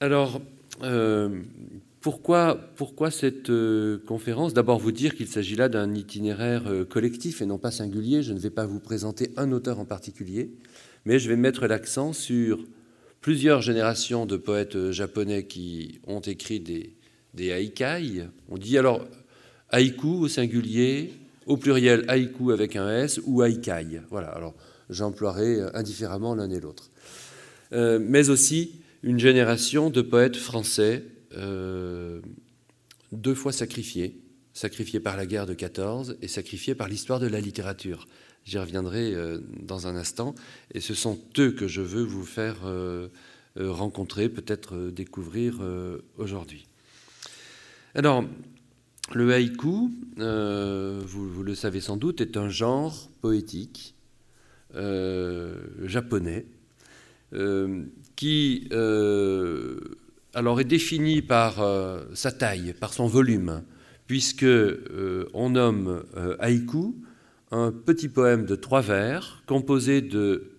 Alors, euh, pourquoi, pourquoi, cette euh, conférence D'abord vous dire qu'il s'agit là d'un itinéraire euh, collectif et non pas singulier. Je ne vais pas vous présenter un auteur en particulier, mais je vais mettre l'accent sur plusieurs générations de poètes japonais qui ont écrit des, des haïkai. On dit alors haïku au singulier, au pluriel haïku avec un S ou haïkai. Voilà, alors j'emploierai indifféremment l'un et l'autre. mais aussi une génération de poètes français euh, deux fois sacrifiés, sacrifiés par la guerre de 14 et sacrifiés par l'histoire de la littérature. J'y reviendrai euh, dans un instant, et ce sont eux que je veux vous faire euh, rencontrer, peut-être découvrir aujourd'hui. Alors, le haïku, vous, le savez sans doute, est un genre poétique japonais euh, qui euh, alors est défini par euh, sa taille, par son volume, puisque on nomme haïku un petit poème de trois vers composé de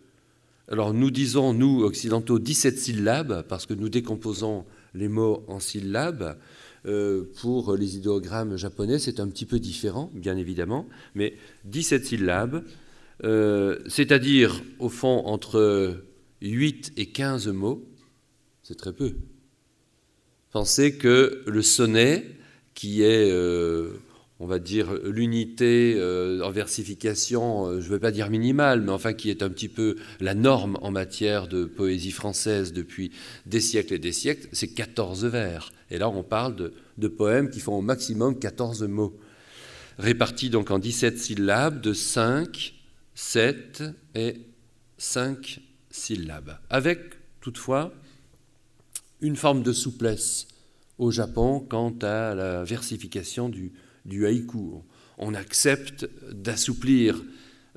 alors nous disons, nous occidentaux, 17 syllabes, parce que nous décomposons les mots en syllabes. pour les idéogrammes japonais, c'est un petit peu différent, bien évidemment, mais 17 syllabes, c'est-à-dire au fond entre 8 et 15 mots, c'est très peu. Pensez que le sonnet, qui est, euh, on va dire, l'unité euh, en versification, euh, je ne veux pas dire minimale, mais enfin qui est un petit peu la norme en matière de poésie française depuis des siècles et des siècles, c'est 14 vers. Et là, on parle de, de poèmes qui font au maximum 14 mots, répartis donc en 17 syllabes de 5, 7 et 5 syllabes, avec toutefois une forme de souplesse au Japon quant à la versification du, haïku. On accepte d'assouplir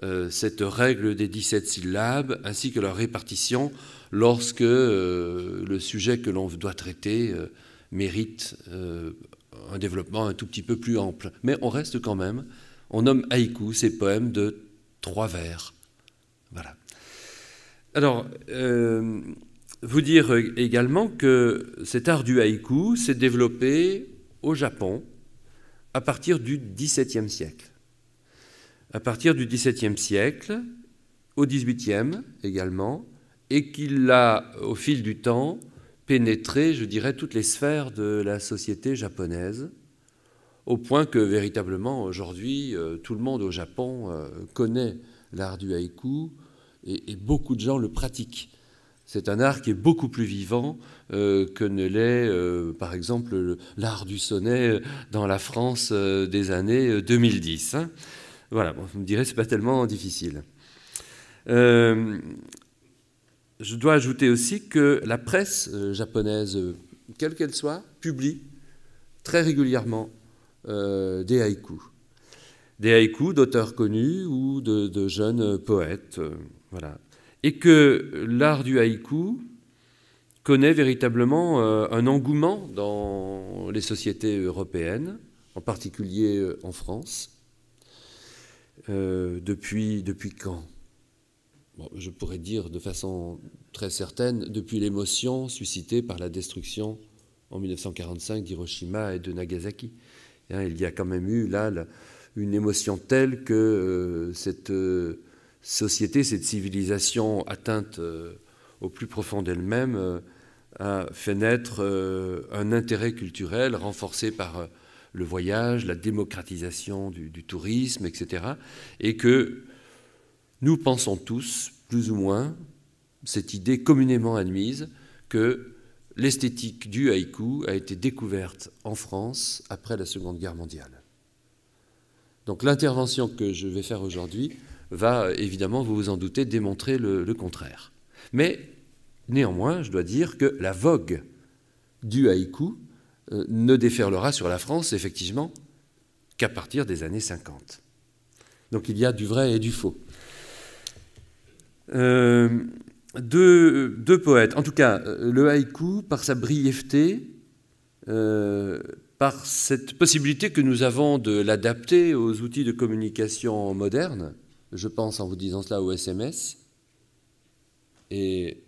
euh, cette règle des 17 syllabes ainsi que leur répartition lorsque euh, le sujet que l'on doit traiter euh, mérite un développement un tout petit peu plus ample. Mais on reste quand même, on nomme haïku ces poèmes de trois vers. Voilà. Alors, euh, vous dire également que cet art du haïku s'est développé au Japon à partir du XVIIe siècle. À partir du XVIIe siècle, au XVIIIe également, et qu'il a, au fil du temps, pénétré, je dirais, toutes les sphères de la société japonaise, au point que véritablement aujourd'hui, euh, tout le monde au Japon euh, connaît l'art du haïku, et, beaucoup de gens le pratiquent. C'est un art qui est beaucoup plus vivant euh, que ne l'est, euh, par exemple, l'art du sonnet euh, dans la France des années 2010. Hein. Voilà, vous me direz, ce n'est pas tellement difficile. je dois ajouter aussi que la presse japonaise, quelle qu'elle soit, publie très régulièrement des haïkus. Des haïkus d'auteurs connus ou de jeunes poètes. Voilà. Et que l'art du haïku connaît véritablement euh, un engouement dans les sociétés européennes, en particulier euh, en France. Euh, depuis, depuis quand bon, Je pourrais dire de façon très certaine, depuis l'émotion suscitée par la destruction en 1945 d'Hiroshima et de Nagasaki. Hein, il y a quand même eu là, une émotion telle que cette société, cette civilisation atteinte euh, au plus profond d'elle-même, euh, a fait naître euh, un intérêt culturel renforcé par le voyage, la démocratisation du, du, tourisme, etc. Et que nous pensons tous, plus ou moins, cette idée communément admise que l'esthétique du haïku a été découverte en France après la Seconde Guerre mondiale. Donc l'intervention que je vais faire aujourd'hui va évidemment, vous vous en doutez, démontrer le, contraire. Mais néanmoins, je dois dire que la vogue du haïku euh, ne déferlera sur la France, effectivement, qu'à partir des années 50. Donc il y a du vrai et du faux. Euh, deux, poètes, en tout cas, euh, le haïku, par sa brièveté, par cette possibilité que nous avons de l'adapter aux outils de communication modernes, je pense en vous disant cela au SMS et,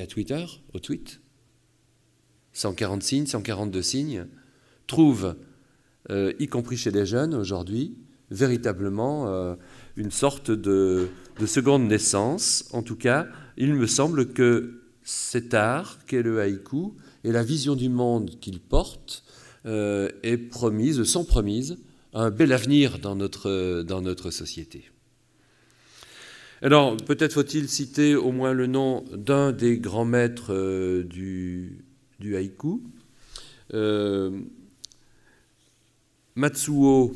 à Twitter, au tweet. 140 signes, 142 signes, trouvent, euh, y compris chez les jeunes aujourd'hui, véritablement euh, une sorte de, seconde naissance. En tout cas, il me semble que cet art qu'est le haïku et la vision du monde qu'il porte euh, est promise, sont promises, un bel avenir dans notre, dans notre société. Alors, peut-être faut-il citer au moins le nom d'un des grands maîtres euh, du, haïku. Euh, Matsuo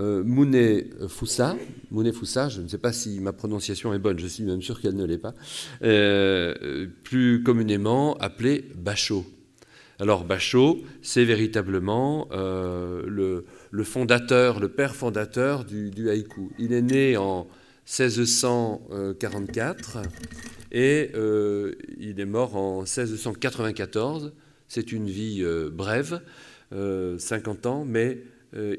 euh, Munefusa, Fusa. je ne sais pas si ma prononciation est bonne, je suis même sûr qu'elle ne l'est pas. plus communément appelé Basho. Alors Basho, c'est véritablement le, fondateur, le père fondateur du haïku. Il est né en 1644 et euh, il est mort en 1694. C'est une vie euh, brève, 50 euh, ans, mais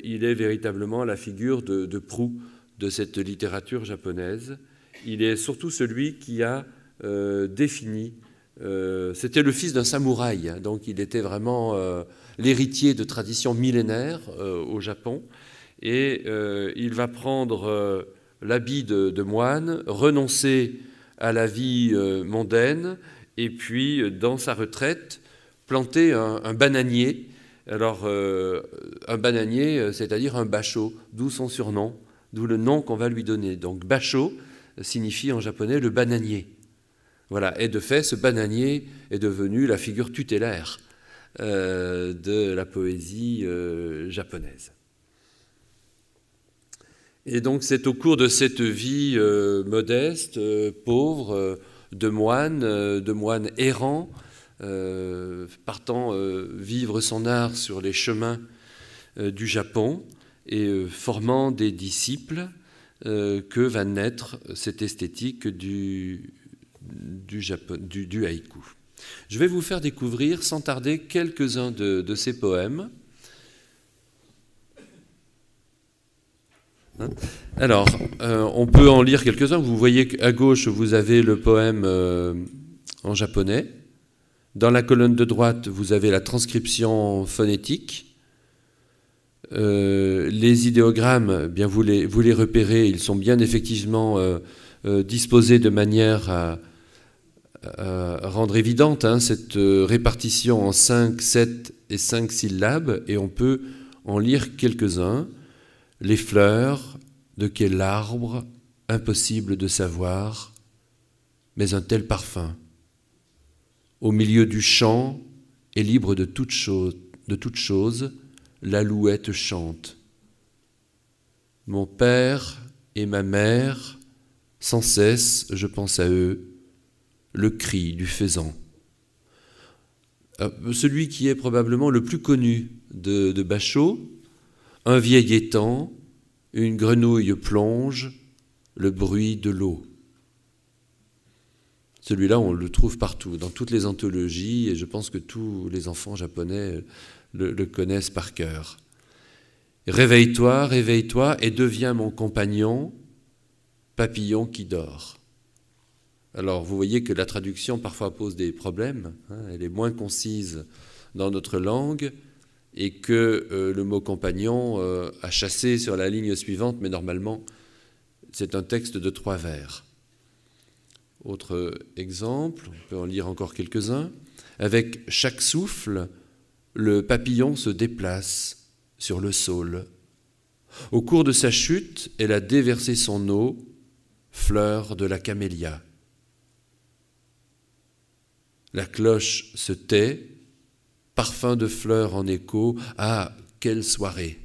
il est véritablement la figure de, proue de cette littérature japonaise. Il est surtout celui qui a défini. C'était le fils d'un samouraï, hein, donc il était vraiment l'héritier de traditions millénaires au Japon. Et il va prendre l'habit de, moine, renoncer à la vie euh, mondaine, et puis euh, dans sa retraite, planter un, bananier. Alors, euh, un bananier, c'est-à-dire un bachot, d'où son surnom, d'où le nom qu'on va lui donner. Donc, bachot signifie en japonais le bananier. Voilà, et de fait, ce bananier est devenu la figure tutélaire de la poésie japonaise. Et donc c'est au cours de cette vie euh, modeste, euh, pauvre, euh, de moine, de moine errant, partant vivre son art sur les chemins du Japon et formant des disciples que va naître cette esthétique du, du, haïku. Je vais vous faire découvrir sans tarder quelques-uns de ces poèmes. Hein. Alors, euh, on peut en lire quelques-uns. Vous voyez qu'à gauche, vous avez le poème euh, en japonais. Dans la colonne de droite, vous avez la transcription phonétique. Euh, les idéogrammes, bien vous les, vous les repérez, ils sont bien effectivement disposés de manière à, rendre évidente hein, cette répartition en 5, 7 et 5 syllabes, et on peut en lire quelques-uns les fleurs, de quel arbre, impossible de savoir, mais un tel parfum. Au milieu du champ et libre de toute chose, de l'alouette chante. Mon père et ma mère, sans cesse je pense à eux, le cri du faisan. Euh, celui qui est probablement le plus connu de Bachot, un vieil étang, une grenouille plonge, le bruit de l'eau. Celui-là, on le trouve partout, dans toutes les anthologies, et je pense que tous les enfants japonais le, connaissent par cœur. Réveille-toi, réveille-toi, et deviens mon compagnon, papillon qui dort. Alors, vous voyez que la traduction parfois pose des problèmes, hein, elle est moins concise dans notre langue, et que euh, le mot compagnon euh, a chassé sur la ligne suivante, mais normalement, c'est un texte de trois vers. Autre exemple, on peut en lire encore quelques-uns. Avec chaque souffle, le papillon se déplace sur le sol Au cours de sa chute, elle a déversé son eau, fleur de la camélia. La cloche se tait parfum de fleurs en écho ah, quelle soirée.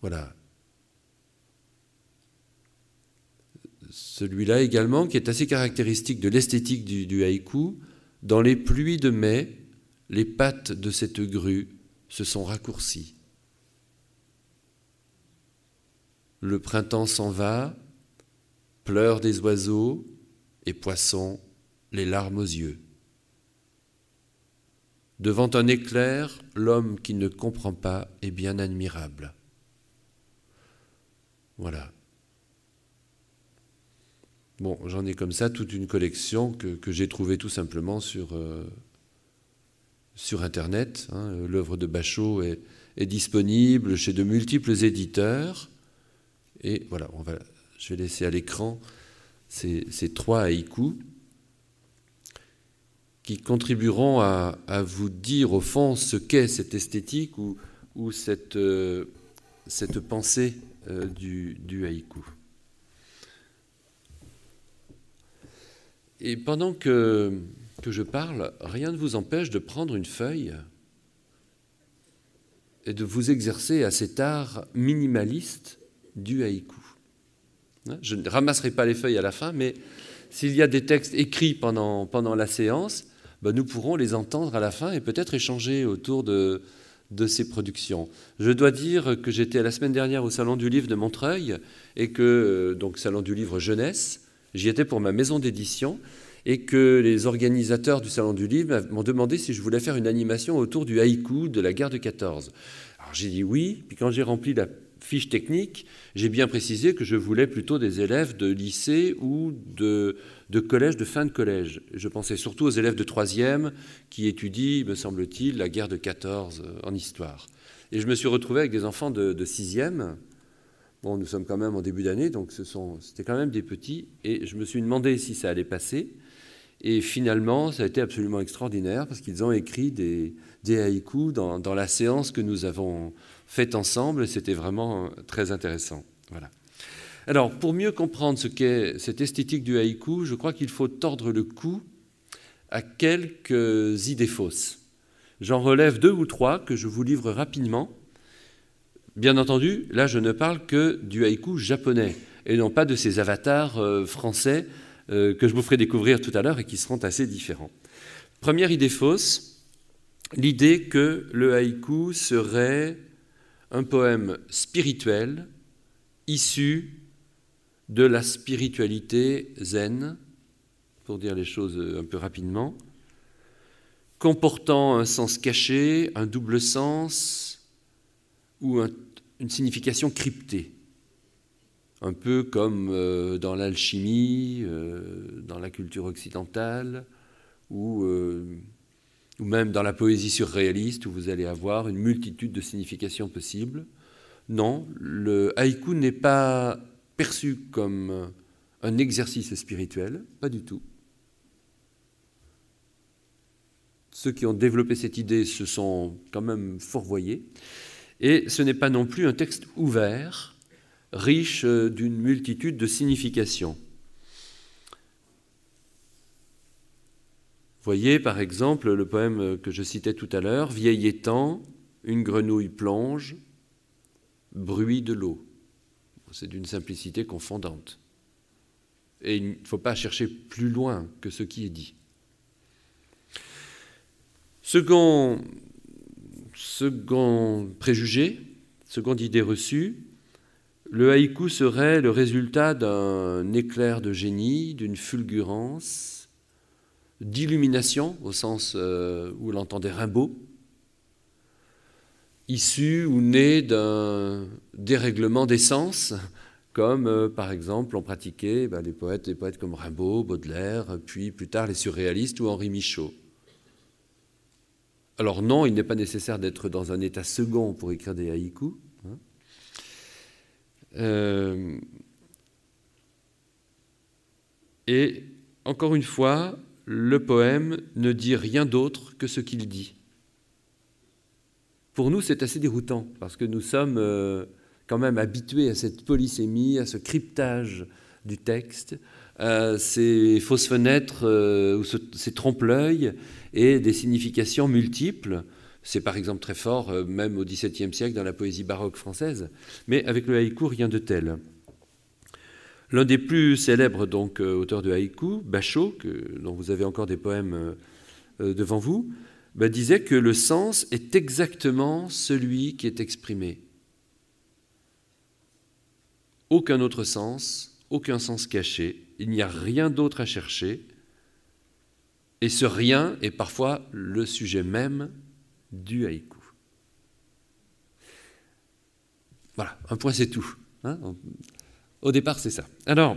Voilà. Celui-là également, qui est assez caractéristique de l'esthétique du, du haïku, dans les pluies de mai, les pattes de cette grue se sont raccourcies. Le printemps s'en va, pleurs des oiseaux et poissons, les larmes aux yeux. Devant un éclair, l'homme qui ne comprend pas est bien admirable. Voilà. Bon, j'en ai comme ça toute une collection que, j'ai trouvée tout simplement sur, euh, sur Internet. Hein. L'œuvre de Bachot est, disponible chez de multiples éditeurs. Et voilà, on va, je vais laisser à l'écran ces, ces trois haïkus qui contribueront à, vous dire au fond ce qu'est cette esthétique ou, euh, cette, pensée euh, du, haïku. Et pendant que, je parle, rien ne vous empêche de prendre une feuille et de vous exercer à cet art minimaliste du haïku. Hein, je ne ramasserai pas les feuilles à la fin, mais s'il y a des textes écrits pendant la séance, ben, nous pourrons les entendre à la fin et peut-être échanger autour de, de ces productions. Je dois dire que j'étais la semaine dernière au Salon du Livre de Montreuil, et que, euh, donc Salon du Livre Jeunesse, j'y étais pour ma maison d'édition, et que les organisateurs du Salon du Livre m'ont demandé si je voulais faire une animation autour du haïku de la guerre de 14. Alors j'ai dit oui, puis quand j'ai rempli la fiche technique, j'ai bien précisé que je voulais plutôt des élèves de lycée ou de, collège, de fin de collège. Je pensais surtout aux élèves de troisième qui étudient, me semble-t-il, la guerre de 14 euh, en histoire. Et je me suis retrouvé avec des enfants de, de sixième. Bon, nous sommes quand même en début d'année, donc c'était quand même des petits. Et je me suis demandé si ça allait passer. Et finalement, ça a été absolument extraordinaire parce qu'ils ont écrit des, des haïkus dans, dans, la séance que nous avons, faites ensemble. C'était vraiment euh, très intéressant. Voilà. Alors, pour mieux comprendre ce qu'est cette esthétique du haïku, je crois qu'il faut tordre le cou à quelques idées fausses. J'en relève deux ou trois que je vous livre rapidement. Bien entendu, là, je ne parle que du haïku japonais et non pas de ces avatars euh, français euh, que je vous ferai découvrir tout à l'heure et qui seront assez différents. Première idée fausse, l'idée que le haïku serait un poème spirituel issu de la spiritualité zen, pour dire les choses un peu rapidement, comportant un sens caché, un double sens ou une signification cryptée, un peu comme euh, dans l'alchimie, euh, dans la culture occidentale, ou euh, ou même dans la poésie surréaliste, où vous allez avoir une multitude de significations possibles. Non, le haïku n'est pas perçu comme un exercice spirituel, pas du tout. Ceux qui ont développé cette idée se sont quand même fourvoyés. Et ce n'est pas non plus un texte ouvert, riche d'une multitude de significations. Voyez par exemple le poème que je citais tout à l'heure, Vieil étang, une grenouille plonge, bruit de l'eau. C'est d'une simplicité confondante. Et il ne faut pas chercher plus loin que ce qui est dit. Second, second préjugé, seconde idée reçue, le haïku serait le résultat d'un éclair de génie, d'une fulgurance, d'illumination, au sens euh, où l'entendait Rimbaud, issu ou né d'un dérèglement des sens, comme euh, par exemple ont pratiqué bah, les poètes, poètes comme Rimbaud, Baudelaire, puis plus tard les surréalistes ou Henri Michaud. Alors non, il n'est pas nécessaire d'être dans un état second pour écrire des haïkus. Hein. Euh, et encore une fois, le poème ne dit rien d'autre que ce qu'il dit. Pour nous, c'est assez déroutant, parce que nous sommes euh, quand même habitués à cette polysémie, à ce cryptage du texte, à ces fausses fenêtres euh, ou ces trompe-l'œil et des significations multiples. C'est par exemple très fort, euh, même au XVIIe siècle, dans la poésie baroque française. Mais avec le haïku, rien de tel. L'un des plus célèbres donc euh, auteurs de haïku, Basho, dont vous avez encore des poèmes euh, euh, devant vous, bah, disait que le sens est exactement celui qui est exprimé. Aucun autre sens, aucun sens caché, il n'y a rien d'autre à chercher, et ce rien est parfois le sujet même du haïku. Voilà, un point c'est tout. Hein. Au départ, c'est ça. Alors,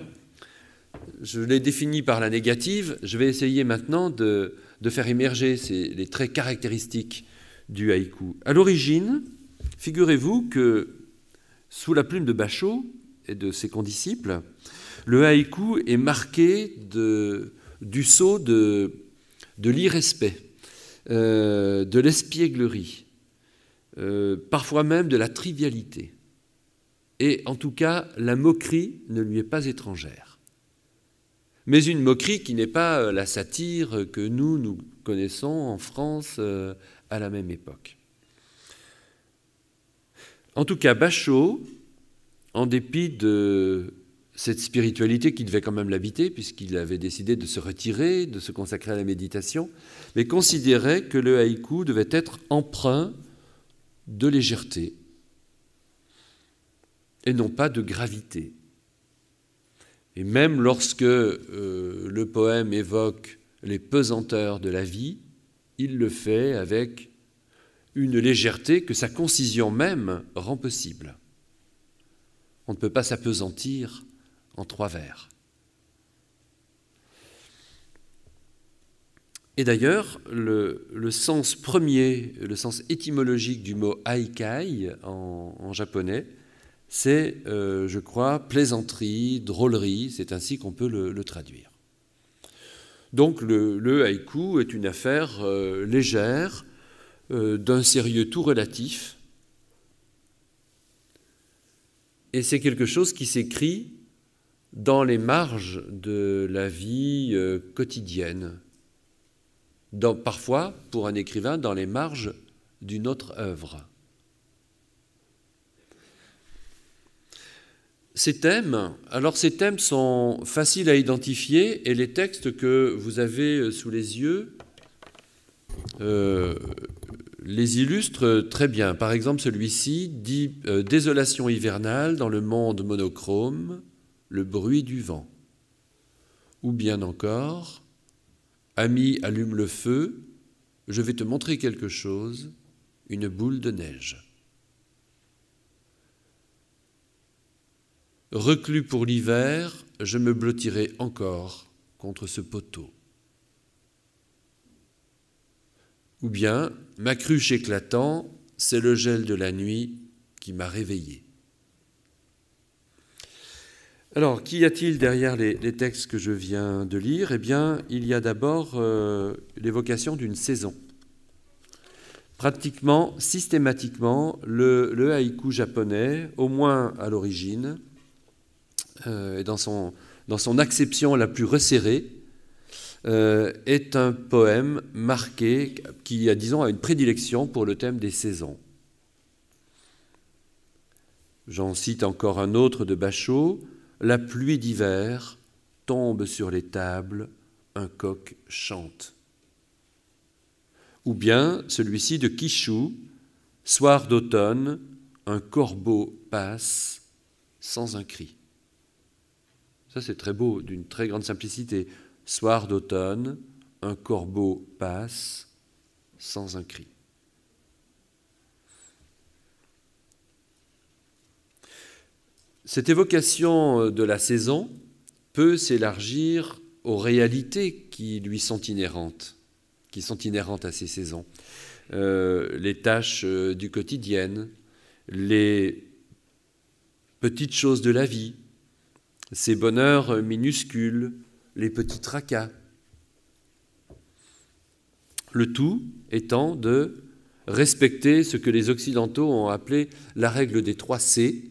je l'ai défini par la négative. Je vais essayer maintenant de, faire émerger les traits caractéristiques du haïku. À l'origine, figurez-vous que sous la plume de Bachot et de ses condisciples, le haïku est marqué du sceau de, l'irrespect, euh, de l'espièglerie, euh, parfois même de la trivialité et en tout cas la moquerie ne lui est pas étrangère. Mais une moquerie qui n'est pas euh, la satire que nous, nous connaissons en France euh, à la même époque. En tout cas, Bachot, en dépit de cette spiritualité qui devait quand même l'habiter, puisqu'il avait décidé de se retirer, de se consacrer à la méditation, mais considérait que le haïku devait être empreint de légèreté, et non pas de gravité. Et même lorsque euh, le poème évoque les pesanteurs de la vie, il le fait avec une légèreté que sa concision même rend possible. On ne peut pas s'apesantir en trois vers. Et d'ailleurs, le, sens premier, le sens étymologique du mot aikai en japonais, c'est, euh, je crois, plaisanterie, drôlerie, c'est ainsi qu'on peut le, traduire. Donc le, haïku est une affaire euh, légère, euh, d'un sérieux tout relatif, et c'est quelque chose qui s'écrit dans les marges de la vie quotidienne, parfois, pour un écrivain, dans les marges d'une autre œuvre. Ces thèmes, alors ces thèmes sont faciles à identifier et les textes que vous avez euh, sous les yeux euh, les illustrent très bien. Par exemple, celui-ci dit euh, Désolation hivernale dans le monde monochrome, le bruit du vent. Ou bien encore Ami, allume le feu, je vais te montrer quelque chose, une boule de neige. Reclus pour l'hiver, je me blottirai encore contre ce poteau. Ou bien, ma cruche éclatant, c'est le gel de la nuit qui m'a réveillé. Alors, qu'y a-t-il derrière les, textes que je viens de lire Eh bien, il y a d'abord euh, l'évocation d'une saison. Pratiquement, systématiquement, le haïku japonais, au moins à l'origine, euh, et dans son, dans son acception la plus resserrée, euh, est un poème marqué qui, a, disons, a une prédilection pour le thème des saisons. J'en cite encore un autre de Bachot. La pluie d'hiver tombe sur les tables, un coq chante. Ou bien celui-ci de Kichou Soir d'automne, un corbeau passe sans un cri c'est très beau, d'une très grande simplicité. Soir d'automne, un corbeau passe sans un cri. Cette évocation euh, de la saison peut s'élargir aux réalités qui lui sont inhérentes, qui sont inhérentes à ces saisons. Euh, les tâches euh, du quotidien, les petites choses de la vie, ces bonheurs minuscules, les petits tracas. Le tout étant de respecter ce que les Occidentaux ont appelé la règle des trois C,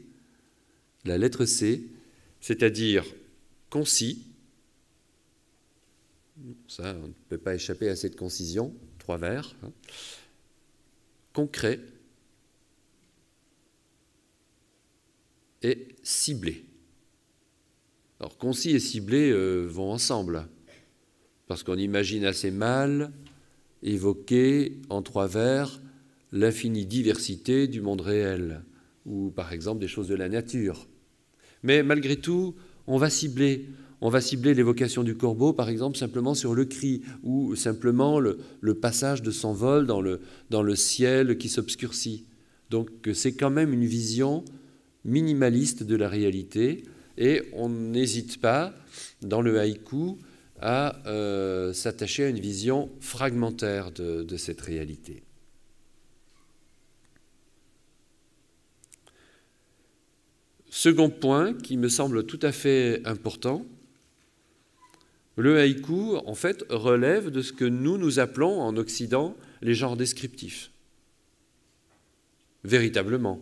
la lettre C, c'est-à-dire concis, ça on ne peut pas échapper à cette concision, trois vers, hein. concret et ciblé. Alors concis et ciblé euh, vont ensemble, parce qu'on imagine assez mal évoquer en trois vers l'infinie diversité du monde réel, ou par exemple des choses de la nature. Mais malgré tout, on va cibler. On va cibler l'évocation du corbeau, par exemple, simplement sur le cri, ou simplement le, passage de son vol dans le ciel qui s'obscurcit. Donc c'est quand même une vision minimaliste de la réalité, et on n'hésite pas, dans le haïku, à euh, s'attacher à une vision fragmentaire de, de cette réalité. Second point qui me semble tout à fait important, le haïku, en fait, relève de ce que nous, nous appelons en Occident les genres descriptifs. Véritablement.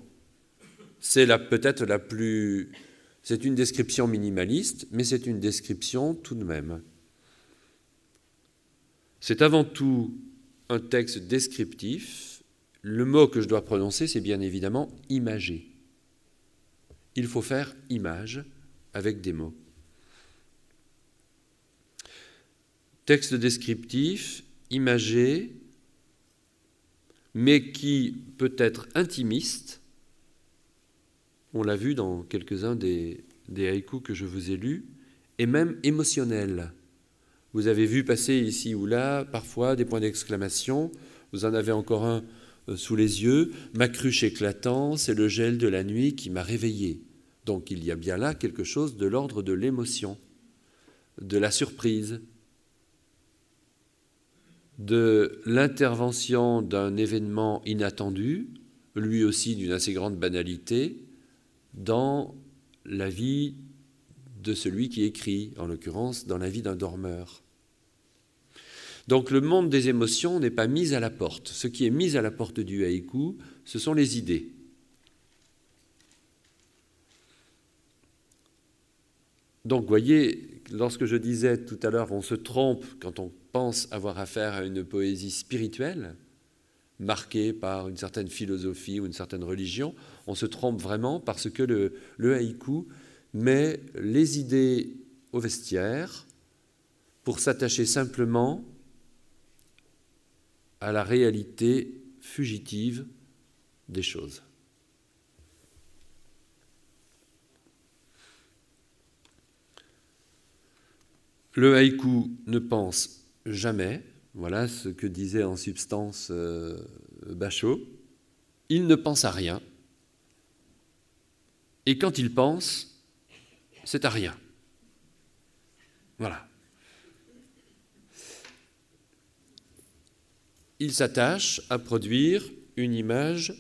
C'est peut-être la plus c'est une description minimaliste, mais c'est une description tout de même. C'est avant tout un texte descriptif. Le mot que je dois prononcer, c'est bien évidemment imager. Il faut faire image avec des mots. Texte descriptif, imagé, mais qui peut être intimiste, on l'a vu dans quelques-uns des, haïkus que je vous ai lus, et même émotionnel. Vous avez vu passer ici ou là, parfois, des points d'exclamation. Vous en avez encore un euh, sous les yeux. Ma cruche éclatant, c'est le gel de la nuit qui m'a réveillé. Donc il y a bien là quelque chose de l'ordre de l'émotion, de la surprise, de l'intervention d'un événement inattendu, lui aussi d'une assez grande banalité, dans la vie de celui qui écrit, en l'occurrence dans la vie d'un dormeur. Donc le monde des émotions n'est pas mis à la porte. Ce qui est mis à la porte du haïku, ce sont les idées. Donc voyez, lorsque je disais tout à l'heure, on se trompe quand on pense avoir affaire à une poésie spirituelle, marquée par une certaine philosophie ou une certaine religion, on se trompe vraiment parce que le, haïku met les idées au vestiaire pour s'attacher simplement à la réalité fugitive des choses. Le haïku ne pense jamais, voilà ce que disait en substance euh, Bachot, il ne pense à rien, et quand il pense, c'est à rien. Voilà. Il s'attache à produire une image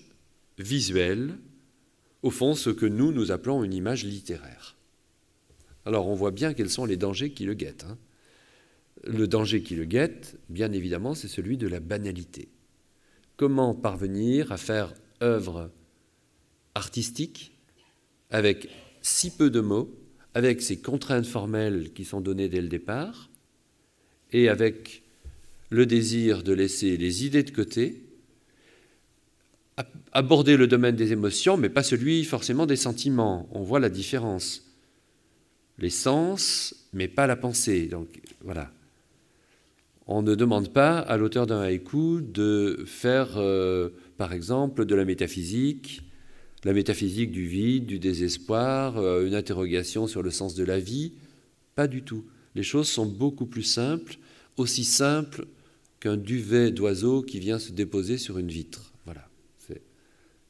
visuelle, au fond ce que nous, nous appelons une image littéraire. Alors on voit bien quels sont les dangers qui le guettent. Hein. Le danger qui le guette, bien évidemment, c'est celui de la banalité. Comment parvenir à faire œuvre artistique avec si peu de mots, avec ces contraintes formelles qui sont données dès le départ, et avec le désir de laisser les idées de côté, aborder le domaine des émotions, mais pas celui forcément des sentiments. On voit la différence. Les sens, mais pas la pensée. Donc voilà. On ne demande pas à l'auteur d'un haïku de faire, euh, par exemple, de la métaphysique la métaphysique du vide, du désespoir, euh, une interrogation sur le sens de la vie. Pas du tout. Les choses sont beaucoup plus simples, aussi simples qu'un duvet d'oiseau qui vient se déposer sur une vitre. Voilà,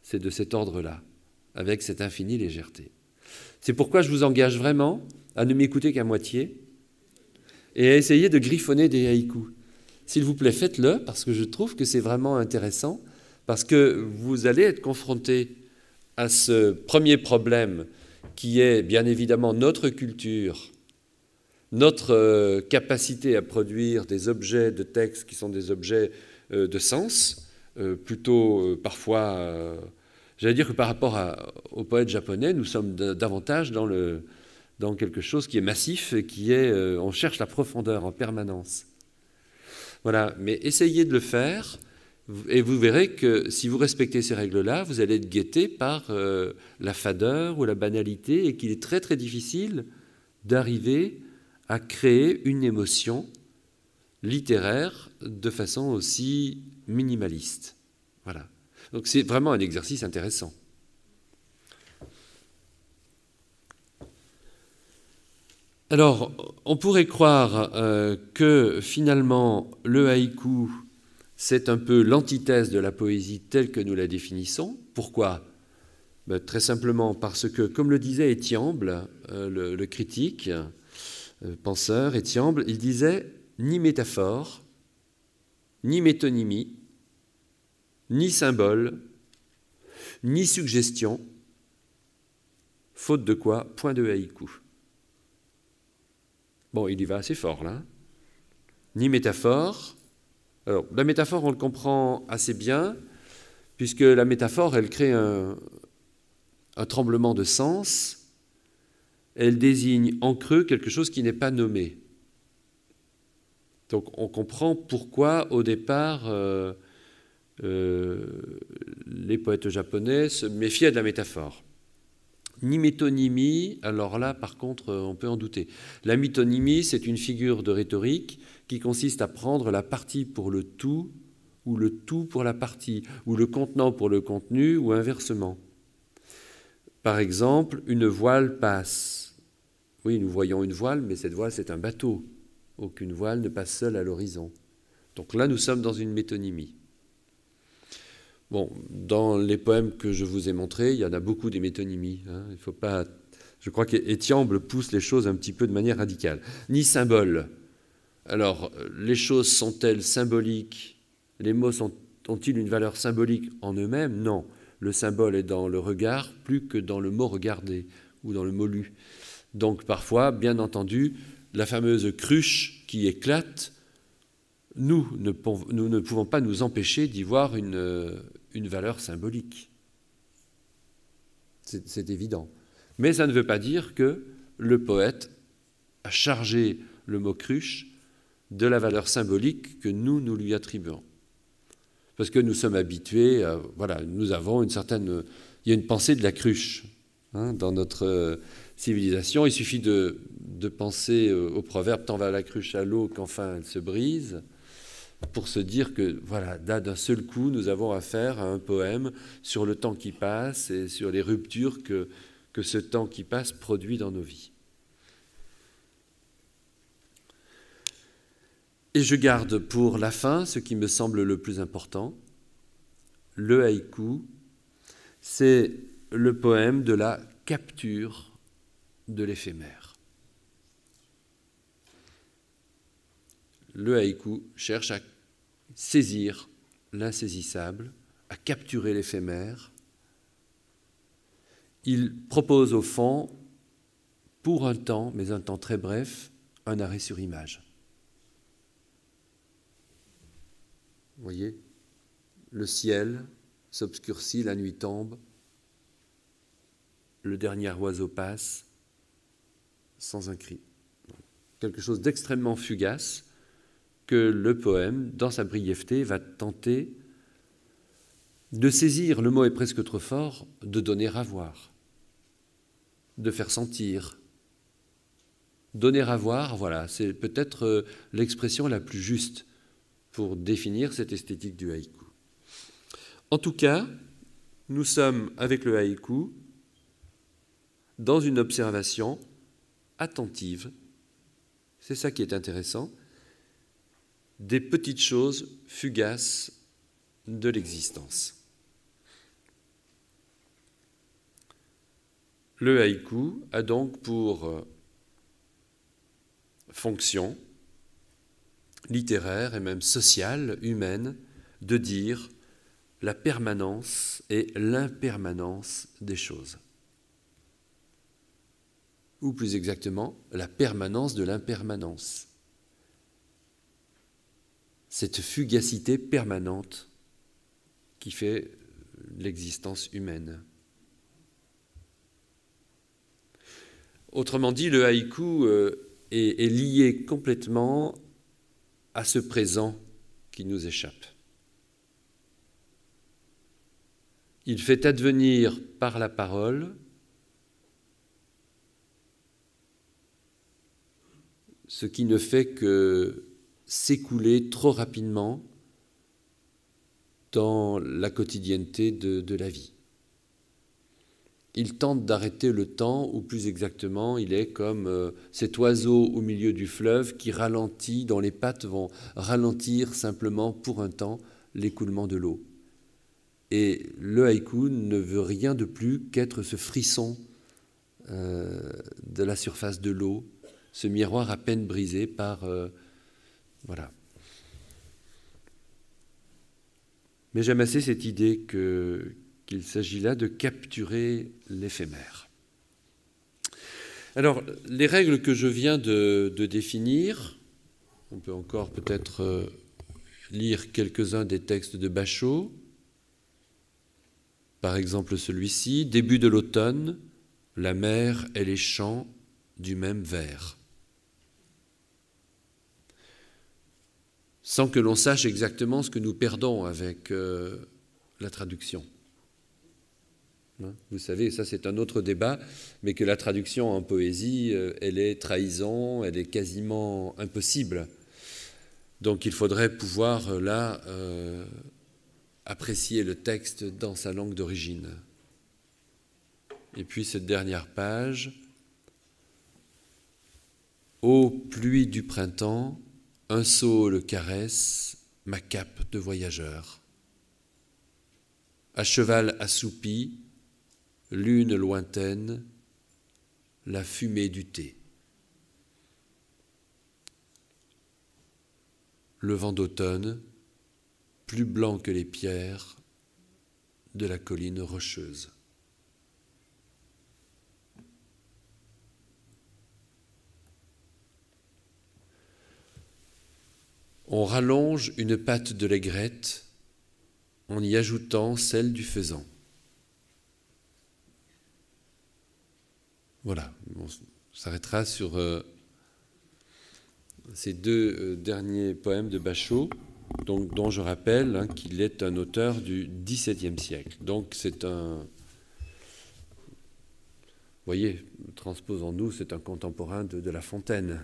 c'est de cet ordre-là, avec cette infinie légèreté. C'est pourquoi je vous engage vraiment à ne m'écouter qu'à moitié et à essayer de griffonner des haïkus. S'il vous plaît, faites-le, parce que je trouve que c'est vraiment intéressant, parce que vous allez être confronté à ce premier problème qui est bien évidemment notre culture, notre euh, capacité à produire des objets de texte qui sont des objets euh, de sens, euh, plutôt parfois... J'allais dire que par rapport aux poètes japonais, nous sommes davantage dans, le, dans quelque chose qui est massif et qui est. on cherche la profondeur en permanence. Voilà, mais essayez de le faire et vous verrez que si vous respectez ces règles-là, vous allez être guetté par euh, la fadeur ou la banalité et qu'il est très très difficile d'arriver à créer une émotion littéraire de façon aussi minimaliste. Voilà. Donc c'est vraiment un exercice intéressant. Alors, on pourrait croire euh, que finalement le haïku c'est un peu l'antithèse de la poésie telle que nous la définissons. Pourquoi ben, Très simplement parce que, comme le disait Étiamble, euh, le, critique, euh, penseur Étiamble, il disait ni métaphore, ni métonymie, ni symbole, ni suggestion, faute de quoi point de haïku. Bon, il y va assez fort là. Ni métaphore, la métaphore, on le comprend assez bien, puisque la métaphore, elle crée un, tremblement de sens, elle désigne en creux quelque chose qui n'est pas nommé. Donc on comprend pourquoi au départ euh, euh, les poètes japonais se méfiaient de la métaphore. Ni métonymie, alors là par contre euh, on peut en douter. La métonymie, c'est une figure de rhétorique qui consiste à prendre la partie pour le tout ou le tout pour la partie, ou le contenant pour le contenu, ou inversement. Par exemple, une voile passe. Oui, nous voyons une voile, mais cette voile, c'est un bateau. Aucune voile ne passe seule à l'horizon. Donc là, nous sommes dans une métonymie. Bon, dans les poèmes que je vous ai montrés, il y en a beaucoup des métonymies. Hein. Il faut pas. Je crois qu'Étienne pousse les choses un petit peu de manière radicale. Ni symbole. Alors, les choses sont-elles symboliques Les mots ont-ils une valeur symbolique en eux-mêmes Non. Le symbole est dans le regard plus que dans le mot regardé ou dans le mot lu. Donc, parfois, bien entendu, la fameuse cruche qui éclate, nous ne pouvons pas nous empêcher d'y voir une, une valeur symbolique. C'est évident. Mais ça ne veut pas dire que le poète a chargé le mot cruche de la valeur symbolique que nous, nous lui attribuons. Parce que nous sommes habitués, voilà, nous avons une certaine... Il y a une pensée de la cruche hein, dans notre euh, civilisation. Il suffit de, de penser euh, au proverbe « tant va la cruche à l'eau qu'enfin elle se brise » pour se dire que, voilà, d'un seul coup, nous avons affaire à un poème sur le temps qui passe et sur les ruptures que, que ce temps qui passe produit dans nos vies. Et je garde pour la fin ce qui me semble le plus important, le haïku. C'est le poème de la capture de l'éphémère. Le haïku cherche à saisir l'insaisissable, à capturer l'éphémère. Il propose au fond, pour un temps, mais un temps très bref, un arrêt sur image. Vous voyez Le ciel s'obscurcit, la nuit tombe, le dernier oiseau passe sans un cri. Quelque chose d'extrêmement fugace, que le poème, dans sa brièveté, va tenter de saisir, le mot est presque trop fort, de donner à voir, de faire sentir. Donner à voir, voilà, c'est peut-être euh, l'expression la plus juste pour définir cette esthétique du haïku. En tout cas, nous sommes avec le haïku dans une observation attentive. C'est ça qui est intéressant des petites choses fugaces de l'existence. Le haïku a donc pour euh, fonction littéraire et même sociale, humaine, de dire la permanence et l'impermanence des choses. Ou plus exactement, la permanence de l'impermanence cette fugacité permanente qui fait l'existence humaine. Autrement dit, le haïku euh, est, lié complètement à ce présent qui nous échappe. Il fait advenir par la parole ce qui ne fait que s'écouler trop rapidement dans la quotidienneté de, la vie. Il tente d'arrêter le temps, ou plus exactement, il est comme euh, cet oiseau au milieu du fleuve qui ralentit, dont les pattes vont ralentir simplement pour un temps l'écoulement de l'eau. Et le haïku ne veut rien de plus qu'être ce frisson euh, de la surface de l'eau, ce miroir à peine brisé par euh, voilà. Mais j'aime assez cette idée qu'il s'agit là de capturer l'éphémère. Alors, les règles que je viens de, définir, on peut encore peut-être euh, lire quelques-uns des textes de Bachot, par exemple celui-ci, début de l'automne, la mer et les champs du même vert. sans que l'on sache exactement ce que nous perdons avec euh, la traduction. Hein? vous savez, ça c'est un autre débat, mais que la traduction en poésie, euh, elle est trahison, elle est quasiment impossible. Donc il faudrait pouvoir euh, là apprécier le texte dans sa langue d'origine. Et puis cette dernière page, Ô pluie du printemps, un le caresse ma cape de voyageur. À cheval assoupi, lune lointaine, la fumée du thé. Le vent d'automne, plus blanc que les pierres de la colline rocheuse. on rallonge une pâte de l'aigrette en y ajoutant celle du faisan. Voilà, on s'arrêtera sur euh, ces deux euh, derniers poèmes de Bachot, dont je rappelle hein, qu'il est un auteur du XVIIe siècle. Donc c'est un... voyez, transposons-nous, c'est un contemporain de La Fontaine.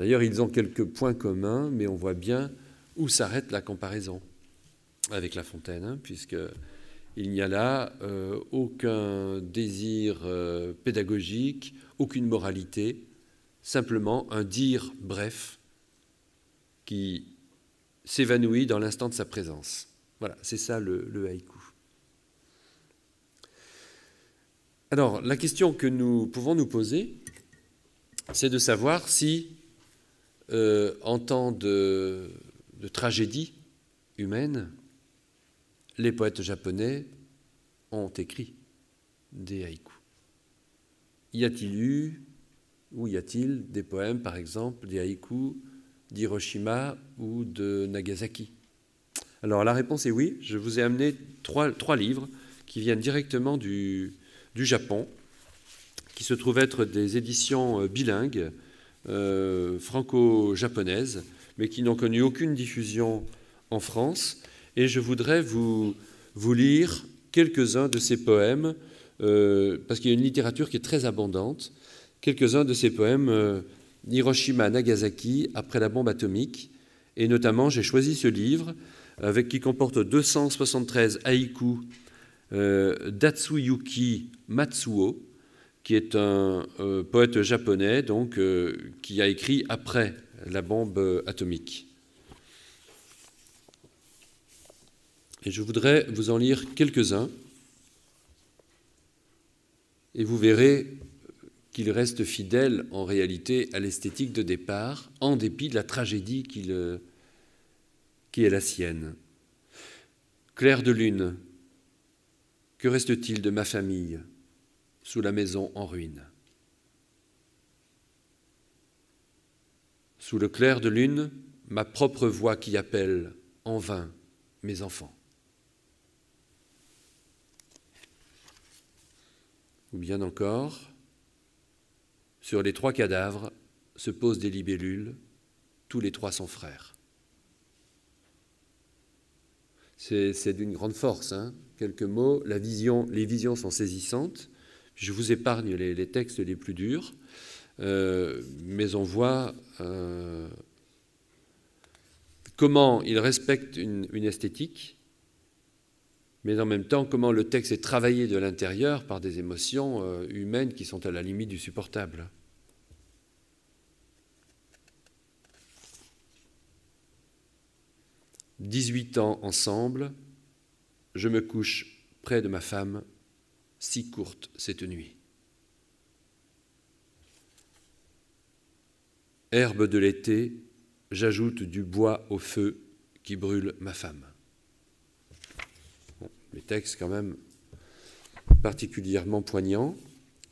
D'ailleurs, ils ont quelques points communs, mais on voit bien où s'arrête la comparaison avec La Fontaine, hein, puisqu'il n'y a là euh, aucun désir euh, pédagogique, aucune moralité, simplement un dire bref qui s'évanouit dans l'instant de sa présence. Voilà, c'est ça le, le haïku. Alors, la question que nous pouvons nous poser, c'est de savoir si euh, en temps de, tragédie humaine, les poètes japonais ont écrit des haïkus. Y a-t-il eu, ou y a-t-il des poèmes, par exemple, des haïkus d'Hiroshima ou de Nagasaki Alors la réponse est oui. Je vous ai amené trois, livres qui viennent directement du Japon, qui se trouvent être des éditions euh, bilingues euh, franco-japonaise, mais qui n'ont connu aucune diffusion en France. Et je voudrais vous, lire quelques-uns de ces poèmes, euh, parce qu'il y a une littérature qui est très abondante, quelques-uns de ces poèmes euh, Hiroshima, Nagasaki, après la bombe atomique. Et notamment, j'ai choisi ce livre, avec, qui comporte 273 haïkus d'Atsuyuki Matsuo, qui est un euh, poète japonais donc, euh, qui a écrit après la bombe atomique. Et je voudrais vous en lire quelques-uns, et vous verrez qu'il reste fidèle en réalité à l'esthétique de départ, en dépit de la tragédie qui, euh, qui est la sienne. Claire de lune, que reste-t-il de ma famille sous la maison en ruine. Sous le clair de lune, ma propre voix qui appelle en vain mes enfants. Ou bien encore, sur les trois cadavres se posent des libellules, tous les trois sont frères. C'est d'une grande force. Hein Quelques mots, la vision, les visions sont saisissantes, je vous épargne les, textes les plus durs, euh, mais on voit euh, comment il respecte une, esthétique, mais en même temps comment le texte est travaillé de l'intérieur par des émotions euh, humaines qui sont à la limite du supportable. « 18 ans ensemble, je me couche près de ma femme si courte cette nuit. Herbe de l'été, j'ajoute du bois au feu qui brûle ma femme. les textes quand même particulièrement poignants.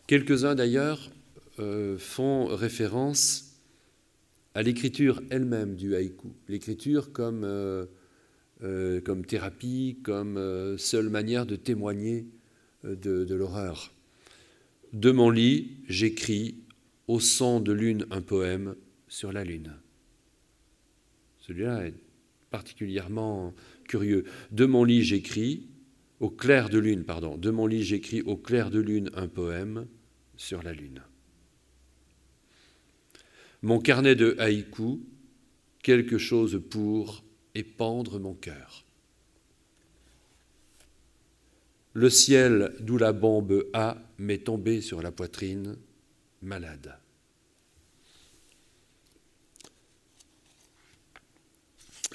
Quelques-uns d'ailleurs euh, font référence à l'écriture elle-même du haïku, l'écriture comme, euh, euh, comme thérapie, comme seule manière de témoigner de, l'horreur. De mon lit, j'écris au sang de lune un poème sur la lune. Celui-là est particulièrement curieux. De mon lit, j'écris au clair de lune, pardon. De mon lit, j'écris au clair de lune un poème sur la lune. Mon carnet de haïku, quelque chose pour épandre mon cœur le ciel d'où la bombe A m'est tombé sur la poitrine, malade.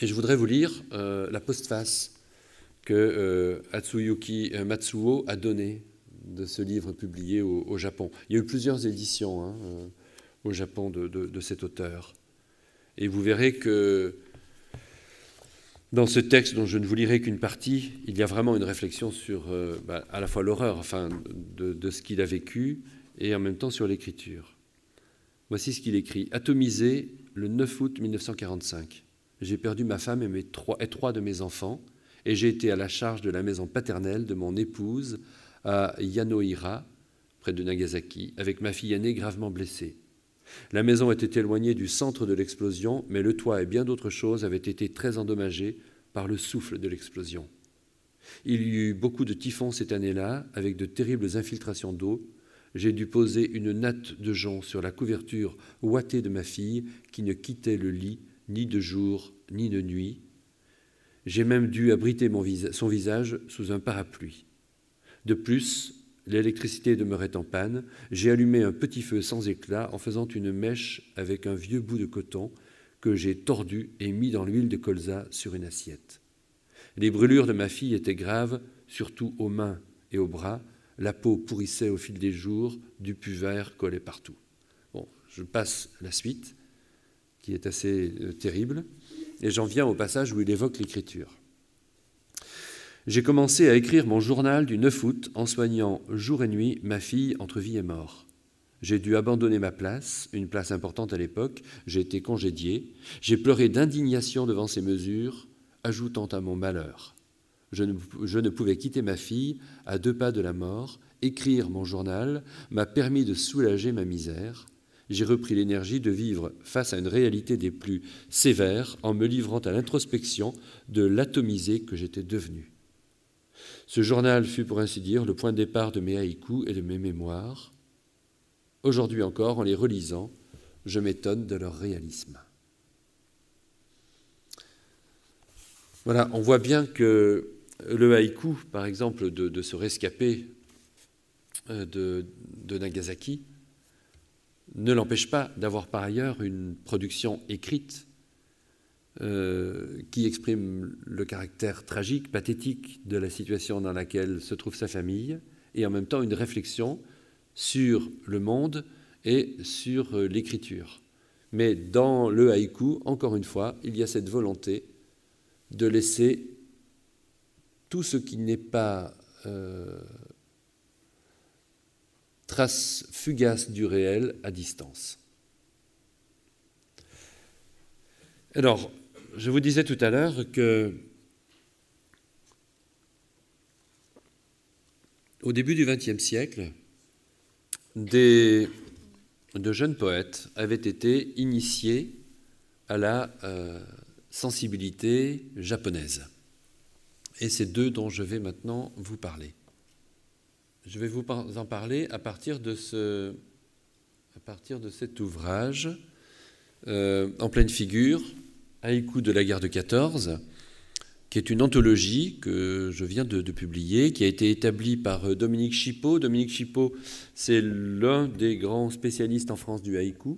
Et je voudrais vous lire euh, la postface que euh, atsuyuki euh, Matsuo a donnée de ce livre publié au, Japon. Il y a eu plusieurs éditions hein, au Japon de, cet auteur. Et vous verrez que dans ce texte dont je ne vous lirai qu'une partie, il y a vraiment une réflexion sur euh, bah, à la fois l'horreur de, ce qu'il a vécu et en même temps sur l'écriture. Voici ce qu'il écrit. Atomisé le 9 août 1945. J'ai perdu ma femme et, mes trois, et trois de mes enfants et j'ai été à la charge de la maison paternelle de mon épouse à Yanohira, près de Nagasaki, avec ma fille aînée gravement blessée. La maison était éloignée du centre de l'explosion, mais le toit et bien d'autres choses avaient été très endommagés par le souffle de l'explosion. Il y eut beaucoup de typhons cette année-là, avec de terribles infiltrations d'eau. J'ai dû poser une natte de jonc sur la couverture ouatée de ma fille, qui ne quittait le lit ni de jour ni de nuit. J'ai même dû abriter son visage sous un parapluie. De plus, L'électricité demeurait en panne. J'ai allumé un petit feu sans éclat en faisant une mèche avec un vieux bout de coton que j'ai tordu et mis dans l'huile de colza sur une assiette. Les brûlures de ma fille étaient graves, surtout aux mains et aux bras. La peau pourrissait au fil des jours, du vert collait partout. Bon, je passe la suite, qui est assez euh, terrible, et j'en viens au passage où il évoque l'écriture j'ai commencé à écrire mon journal du 9 août en soignant jour et nuit ma fille entre vie et mort. J'ai dû abandonner ma place, une place importante à l'époque, j'ai été congédié, j'ai pleuré d'indignation devant ces mesures, ajoutant à mon malheur. Je ne, pouvais quitter ma fille à deux pas de la mort, écrire mon journal m'a permis de soulager ma misère, j'ai repris l'énergie de vivre face à une réalité des plus sévères en me livrant à l'introspection de l'atomisé que j'étais devenu. Ce journal fut, pour ainsi dire, le point de départ de mes haïkus et de mes mémoires. Aujourd'hui encore, en les relisant, je m'étonne de leur réalisme. Voilà, on voit bien que le haïku, par exemple, de, ce rescapé euh, de Nagasaki, ne l'empêche pas d'avoir par ailleurs une production écrite euh, qui exprime le caractère tragique, pathétique de la situation dans laquelle se trouve sa famille, et en même temps une réflexion sur le monde et sur euh, l'écriture. Mais dans le haïku, encore une fois, il y a cette volonté de laisser tout ce qui n'est pas euh, trace fugace du réel à distance. Alors, je vous disais tout à l'heure que au début du XXe siècle, des, de jeunes poètes avaient été initiés à la euh, sensibilité japonaise. Et c'est d'eux dont je vais maintenant vous parler. Je vais vous en parler à partir de, ce, à partir de cet ouvrage, euh, en pleine figure, Haïku de la guerre de 14, qui est une anthologie que je viens de, publier, qui a été établie par euh, Dominique Chipot. Dominique Chipot, c'est l'un des grands spécialistes en France du haïku,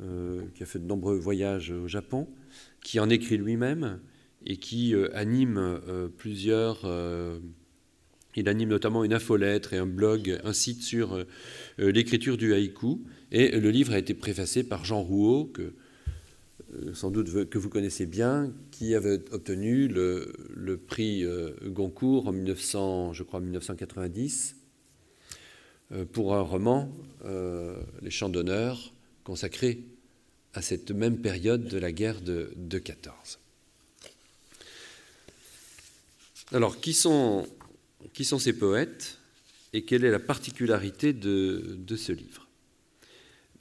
euh, qui a fait de nombreux voyages au Japon, qui en écrit lui-même et qui euh, anime plusieurs... Il anime notamment une infolettre et un blog, un site sur l'écriture du haïku. Et le livre a été préfacé par Jean Rouault, que euh, sans doute que vous connaissez bien, qui avait obtenu le, prix euh, Goncourt en 1900, je crois 1990 euh, pour un roman, Les Champs d'honneur, consacré à cette même période de la guerre de, 14. Alors, qui sont, qui sont ces poètes et quelle est la particularité de, de ce livre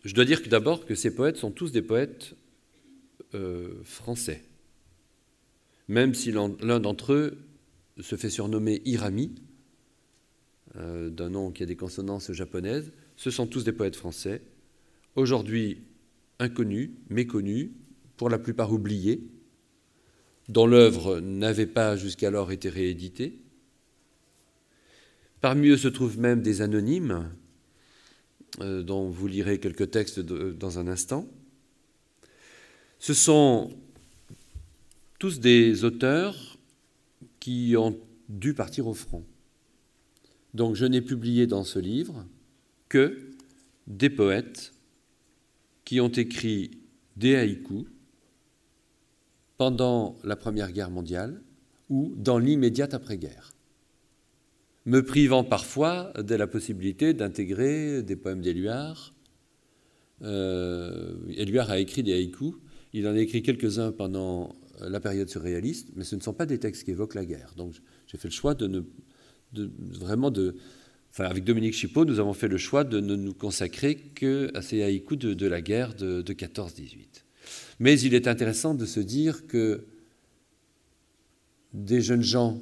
Je dois dire que d'abord que ces poètes sont tous des poètes euh, français, même si l'un d'entre eux se fait surnommer Irami, euh, d'un nom qui a des consonances japonaises, ce sont tous des poètes français, aujourd'hui inconnus, méconnus, pour la plupart oubliés, dont l'œuvre n'avait pas jusqu'alors été rééditée. Parmi eux se trouvent même des anonymes, euh, dont vous lirez quelques textes dans un instant. Ce sont tous des auteurs qui ont dû partir au front. Donc je n'ai publié dans ce livre que des poètes qui ont écrit des haïkus pendant la Première Guerre mondiale ou dans l'immédiate après-guerre, me privant parfois de la possibilité d'intégrer des poèmes d'Éluard. Euh, Éluard a écrit des haïkus il en a écrit quelques-uns pendant euh, la période surréaliste, mais ce ne sont pas des textes qui évoquent la guerre. Donc j'ai fait le choix de ne vraiment de... Enfin, avec Dominique Chipot, nous avons fait le choix de ne nous consacrer que à ces haïkus de, la guerre de, de 14-18. Mais il est intéressant de se dire que des jeunes gens,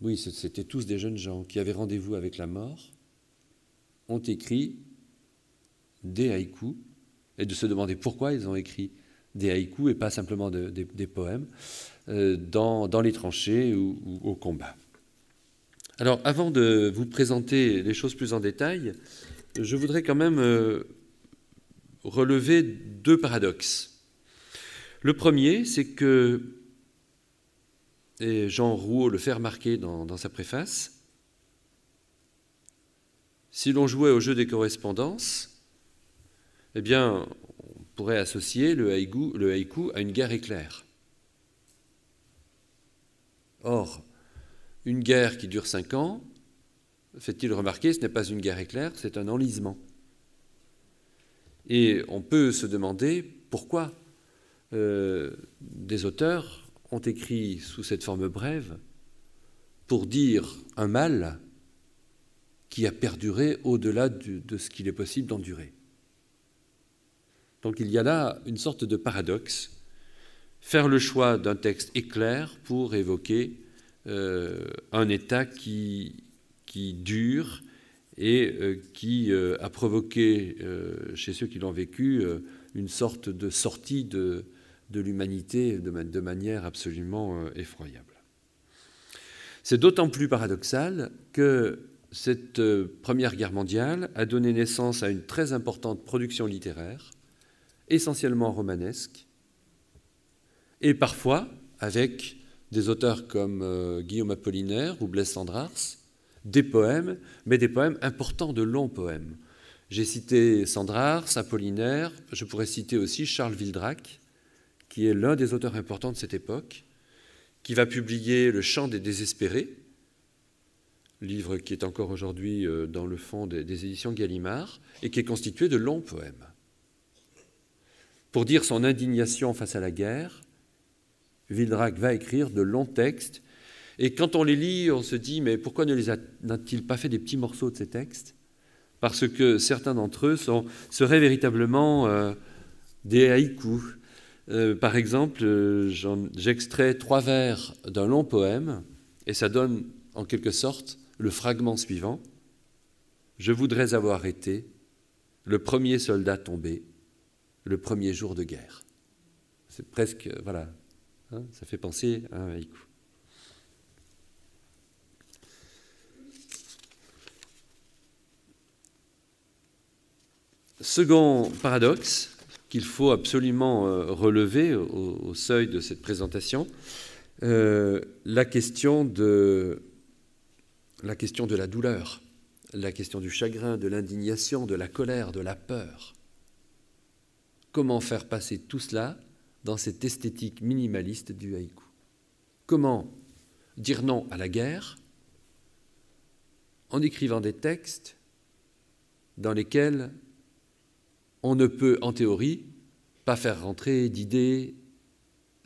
oui, c'était tous des jeunes gens qui avaient rendez-vous avec la mort, ont écrit des haïkus, et de se demander pourquoi ils ont écrit des haïkus et pas simplement des, poèmes, euh, dans, les tranchées ou, au combat. Alors avant de vous présenter les choses plus en détail, je voudrais quand même euh, relever deux paradoxes. Le premier, c'est que, et Jean Rouault le fait remarquer dans, dans sa préface, si l'on jouait au jeu des correspondances, eh bien, pourrait associer le haïku, le à une guerre éclair. Or, une guerre qui dure cinq ans, fait-il remarquer, ce n'est pas une guerre éclair, c'est un enlisement. Et on peut se demander pourquoi euh, des auteurs ont écrit sous cette forme brève pour dire un mal qui a perduré au-delà de ce qu'il est possible d'endurer. Donc il y a là une sorte de paradoxe. Faire le choix d'un texte éclair pour évoquer euh, un État qui, dure et euh, qui euh, a provoqué chez ceux qui l'ont vécu une sorte de sortie de, l'humanité de, manière absolument effroyable. C'est d'autant plus paradoxal que cette Première Guerre mondiale a donné naissance à une très importante production littéraire essentiellement romanesque, et parfois avec des auteurs comme euh, Guillaume Apollinaire ou Blaise Sandrars des poèmes, mais des poèmes importants, de longs poèmes. J'ai cité Sandrars, Apollinaire, je pourrais citer aussi Charles Vildrac, qui est l'un des auteurs importants de cette époque, qui va publier Le Chant des désespérés, livre qui est encore aujourd'hui euh, dans le fond des éditions Gallimard, et qui est constitué de longs poèmes. Pour dire son indignation face à la guerre, Vildrac va écrire de longs textes, et quand on les lit, on se dit, mais pourquoi ne les a-t-il pas fait des petits morceaux de ces textes Parce que certains d'entre eux seraient véritablement euh, des haïkus. Euh, par exemple, euh, j'extrais trois vers d'un long poème, et ça donne en quelque sorte le fragment suivant. Je voudrais avoir été le premier soldat tombé, le premier jour de guerre. C'est presque, voilà, hein, ça fait penser à un Second paradoxe qu'il faut absolument euh, relever au, seuil de cette présentation, euh, la, question de, la question de la douleur, la question du chagrin, de l'indignation, de la colère, de la peur comment faire passer tout cela dans cette esthétique minimaliste du haïku Comment dire non à la guerre en écrivant des textes dans lesquels on ne peut, en théorie, pas faire rentrer d'idées,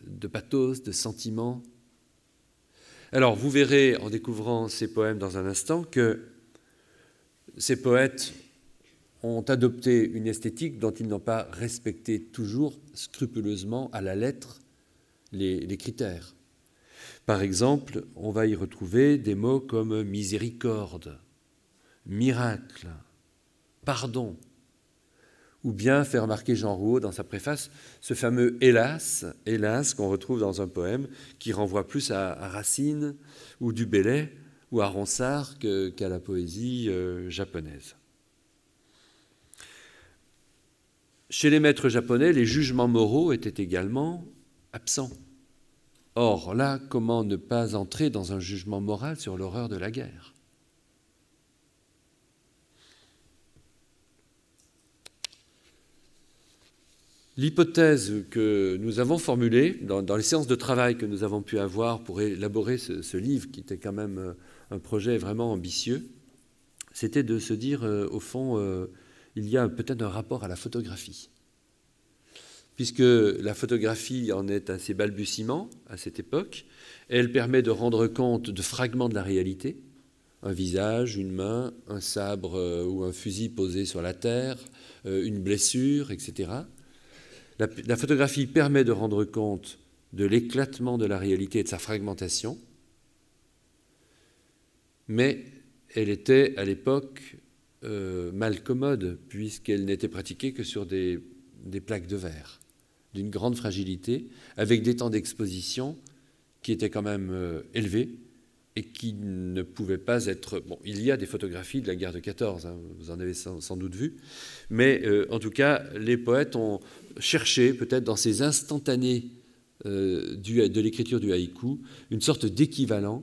de pathos, de sentiments. Alors vous verrez en découvrant ces poèmes dans un instant que ces poètes ont adopté une esthétique dont ils n'ont pas respecté toujours scrupuleusement à la lettre les, critères. Par exemple, on va y retrouver des mots comme miséricorde, miracle, pardon, ou bien faire remarquer Jean Rouault dans sa préface ce fameux hélas, hélas qu'on retrouve dans un poème qui renvoie plus à, Racine ou du Bellay ou à Ronsard qu'à la poésie euh, japonaise. Chez les maîtres japonais, les jugements moraux étaient également absents. Or, là, comment ne pas entrer dans un jugement moral sur l'horreur de la guerre L'hypothèse que nous avons formulée dans, les séances de travail que nous avons pu avoir pour élaborer ce, livre, qui était quand même euh, un projet vraiment ambitieux, c'était de se dire, euh, au fond, euh, il y a peut-être un rapport à la photographie. Puisque la photographie en est à ses balbutiements à cette époque, elle permet de rendre compte de fragments de la réalité, un visage, une main, un sabre euh, ou un fusil posé sur la terre, euh, une blessure, etc. La, la photographie permet de rendre compte de l'éclatement de la réalité et de sa fragmentation, mais elle était à l'époque euh, mal commode, puisqu'elle n'était pratiquée que sur des, plaques de verre, d'une grande fragilité, avec des temps d'exposition qui étaient quand même euh, élevés et qui ne pouvaient pas être... Bon, il y a des photographies de la guerre de 14, hein, vous en avez sans, doute vu, mais euh, en tout cas, les poètes ont cherché, peut-être dans ces instantanés de l'écriture du haïku, une sorte d'équivalent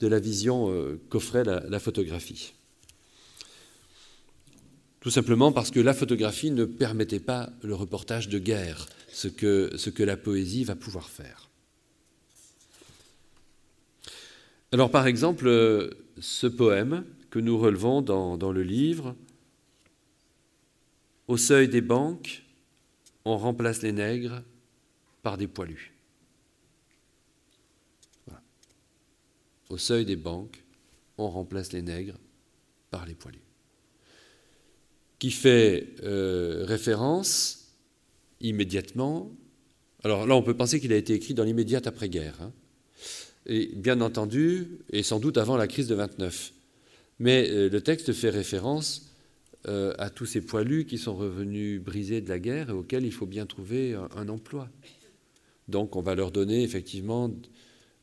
de la vision qu'offrait la photographie. Tout simplement parce que la photographie ne permettait pas le reportage de guerre, ce que, la poésie va pouvoir faire. Alors par exemple, euh, ce poème que nous relevons dans, le livre, Au seuil des banques, on remplace les nègres par des poilus. Au seuil des banques, on remplace les nègres par les poilus qui fait euh, référence immédiatement. Alors là, on peut penser qu'il a été écrit dans l'immédiate après-guerre, hein. et bien entendu, et sans doute avant la crise de 29. Mais euh, le texte fait référence euh, à tous ces poilus qui sont revenus brisés de la guerre et auxquels il faut bien trouver un emploi. Donc on va leur donner effectivement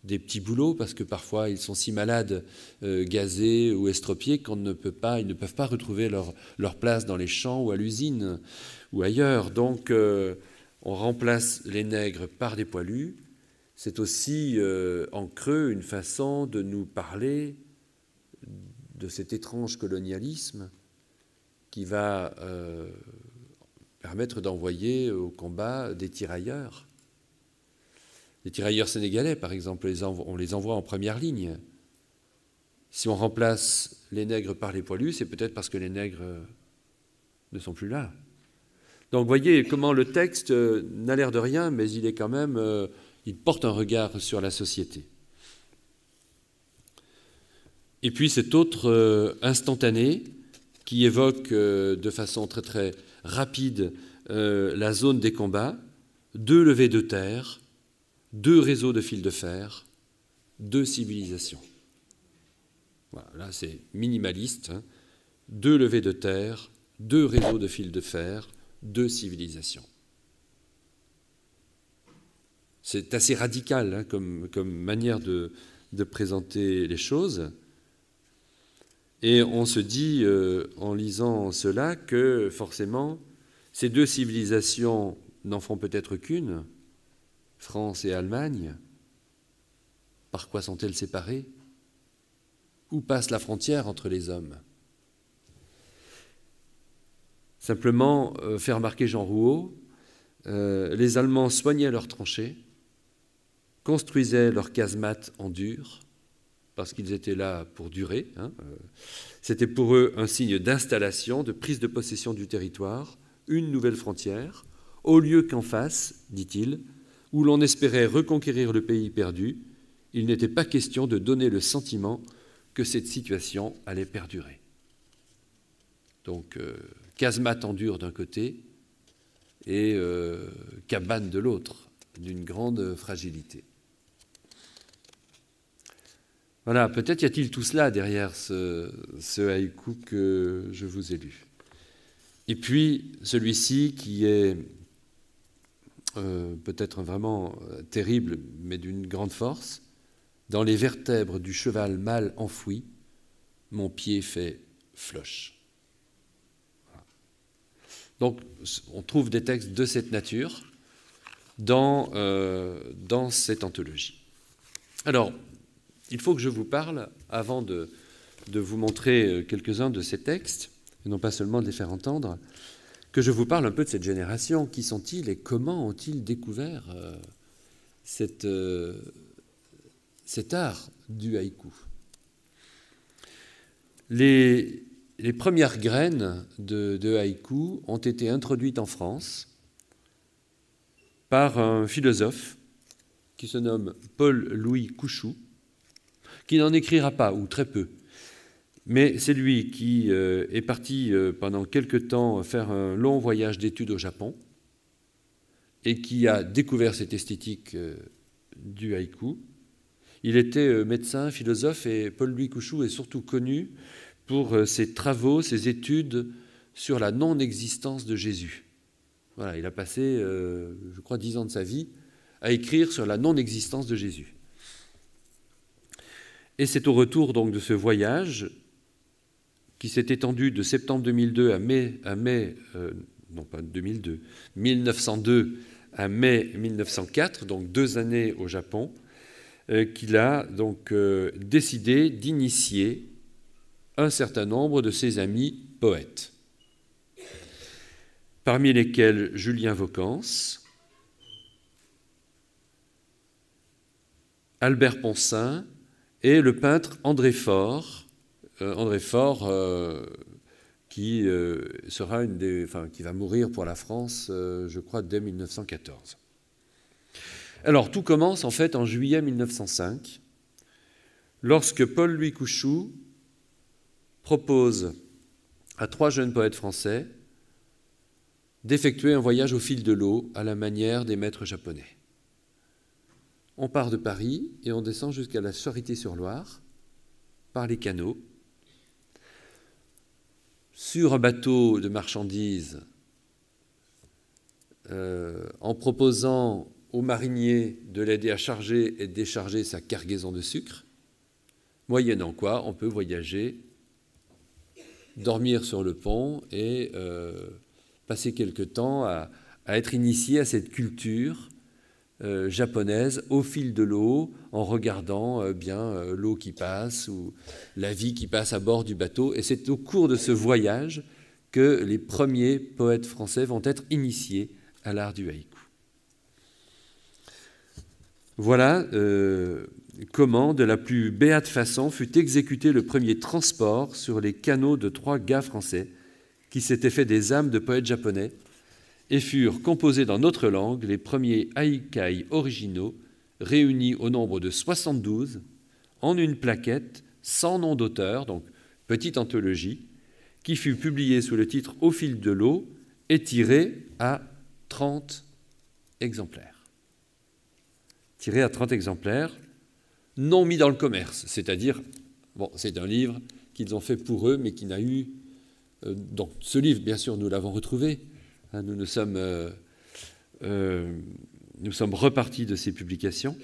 des petits boulots parce que parfois ils sont si malades, euh, gazés ou estropiés qu'on ne peut pas, ils ne peuvent pas retrouver leur, place dans les champs ou à l'usine ou ailleurs. Donc euh, on remplace les nègres par des poilus. C'est aussi euh, en creux une façon de nous parler de cet étrange colonialisme qui va permettre d'envoyer au combat des tirailleurs les tirailleurs sénégalais, par exemple, on les envoie en première ligne. Si on remplace les nègres par les poilus, c'est peut-être parce que les nègres euh, ne sont plus là. Donc voyez comment le texte euh, n'a l'air de rien, mais il est quand même, euh, il porte un regard sur la société. Et puis cet autre instantané qui évoque de façon très très rapide la zone des combats, deux levées de terre deux réseaux de fils de fer, deux civilisations. Voilà, là c'est minimaliste. Hein. Deux levées de terre, deux réseaux de fils de fer, deux civilisations. C'est assez radical hein, comme, manière de, présenter les choses. Et on se dit, euh, en lisant cela, que forcément, ces deux civilisations n'en font peut-être qu'une, France et Allemagne, par quoi sont-elles séparées Où passe la frontière entre les hommes Simplement, euh, fait remarquer Jean Rouault, euh, les Allemands soignaient leurs tranchées, construisaient leurs casemates en dur, parce qu'ils étaient là pour durer. Hein, euh. C'était pour eux un signe d'installation, de prise de possession du territoire, une nouvelle frontière, au lieu qu'en face, dit-il, où l'on espérait reconquérir le pays perdu, il n'était pas question de donner le sentiment que cette situation allait perdurer. Donc, euh, casemate en d'un côté et cabane euh, de l'autre, d'une grande fragilité. Voilà, peut-être y a-t-il tout cela derrière ce, ce, haïku que je vous ai lu. Et puis, celui-ci qui est euh, peut-être vraiment euh, terrible, mais d'une grande force, dans les vertèbres du cheval mal enfoui, mon pied fait floche. Donc on trouve des textes de cette nature euh, dans, cette anthologie. Alors, il faut que je vous parle, avant de, de vous montrer quelques-uns de ces textes, et non pas seulement de les faire entendre, que je vous parle un peu de cette génération. Qui sont-ils et comment ont-ils découvert euh, euh, cet art du haïku les, premières graines de, de haïku ont été introduites en France par un philosophe qui se nomme Paul-Louis Couchou, qui n'en écrira pas, ou très peu, mais c'est lui qui euh, est parti euh, pendant quelques temps faire un long voyage d'études au Japon et qui a découvert cette esthétique euh, du haïku. Il était médecin, philosophe et Paul-Louis Couchou est surtout connu pour ses travaux, ses études sur la non-existence de Jésus. Voilà, il a passé, je crois, dix ans de sa vie à écrire sur la non-existence de Jésus. Et c'est au retour donc de ce voyage qui s'est étendu de septembre 2002 à mai, euh, non pas 2002, 1902 à mai 1904, donc deux années au Japon, euh, qu'il a donc euh, décidé d'initier un certain nombre de ses amis poètes, parmi lesquels Julien Vaucance, Albert Ponsin et le peintre André Faure, euh, André Faure, euh, qui, euh, sera une des, qui va mourir pour la France, je crois, dès 1914. Alors, tout commence en fait en juillet 1905, lorsque Paul-Louis Couchou propose à trois jeunes poètes français d'effectuer un voyage au fil de l'eau à la manière des maîtres japonais. On part de Paris et on descend jusqu'à la Charité-sur-Loire par les canaux sur un bateau de marchandises euh, en proposant aux mariniers de l'aider à charger et décharger sa cargaison de sucre, moyennant quoi on peut voyager, dormir sur le pont et euh, passer quelque temps à être initié à cette culture euh, japonaise au fil de l'eau, en regardant euh, bien euh, l'eau qui passe ou la vie qui passe à bord du bateau. Et c'est au cours de ce voyage que les premiers poètes français vont être initiés à l'art du haïku. Voilà comment, de la plus béate façon, fut exécuté le premier transport sur les canaux de trois gars français qui s'étaient fait des âmes de poètes japonais et furent composés dans notre langue les premiers haïkai originaux réunis au nombre de 72 en une plaquette sans nom d'auteur, donc petite anthologie, qui fut publiée sous le titre Au fil de l'eau et tirée à 30 exemplaires. Tirée à 30 exemplaires, non mis dans le commerce, c'est-à-dire, bon, c'est un livre qu'ils ont fait pour eux, mais qui n'a eu. Euh, donc, ce livre, bien sûr, nous l'avons retrouvé, Hein, nous euh, euh, nous sommes, repartis de ces publications,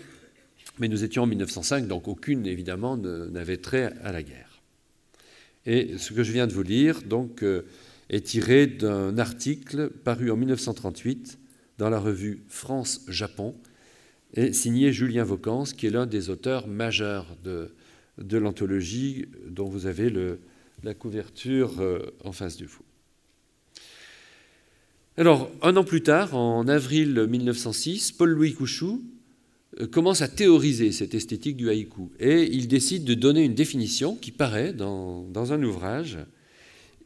mais nous étions en 1905, donc aucune, évidemment, n'avait trait à la guerre. Et ce que je viens de vous lire, donc, euh, est tiré d'un article paru en 1938 dans la revue France-Japon et signé Julien Vaucance, qui est l'un des auteurs majeurs de, l'anthologie dont vous avez la couverture en face de vous. Alors, un an plus tard, en avril 1906, Paul-Louis Couchou euh, commence à théoriser cette esthétique du haïku et il décide de donner une définition qui paraît dans, un ouvrage.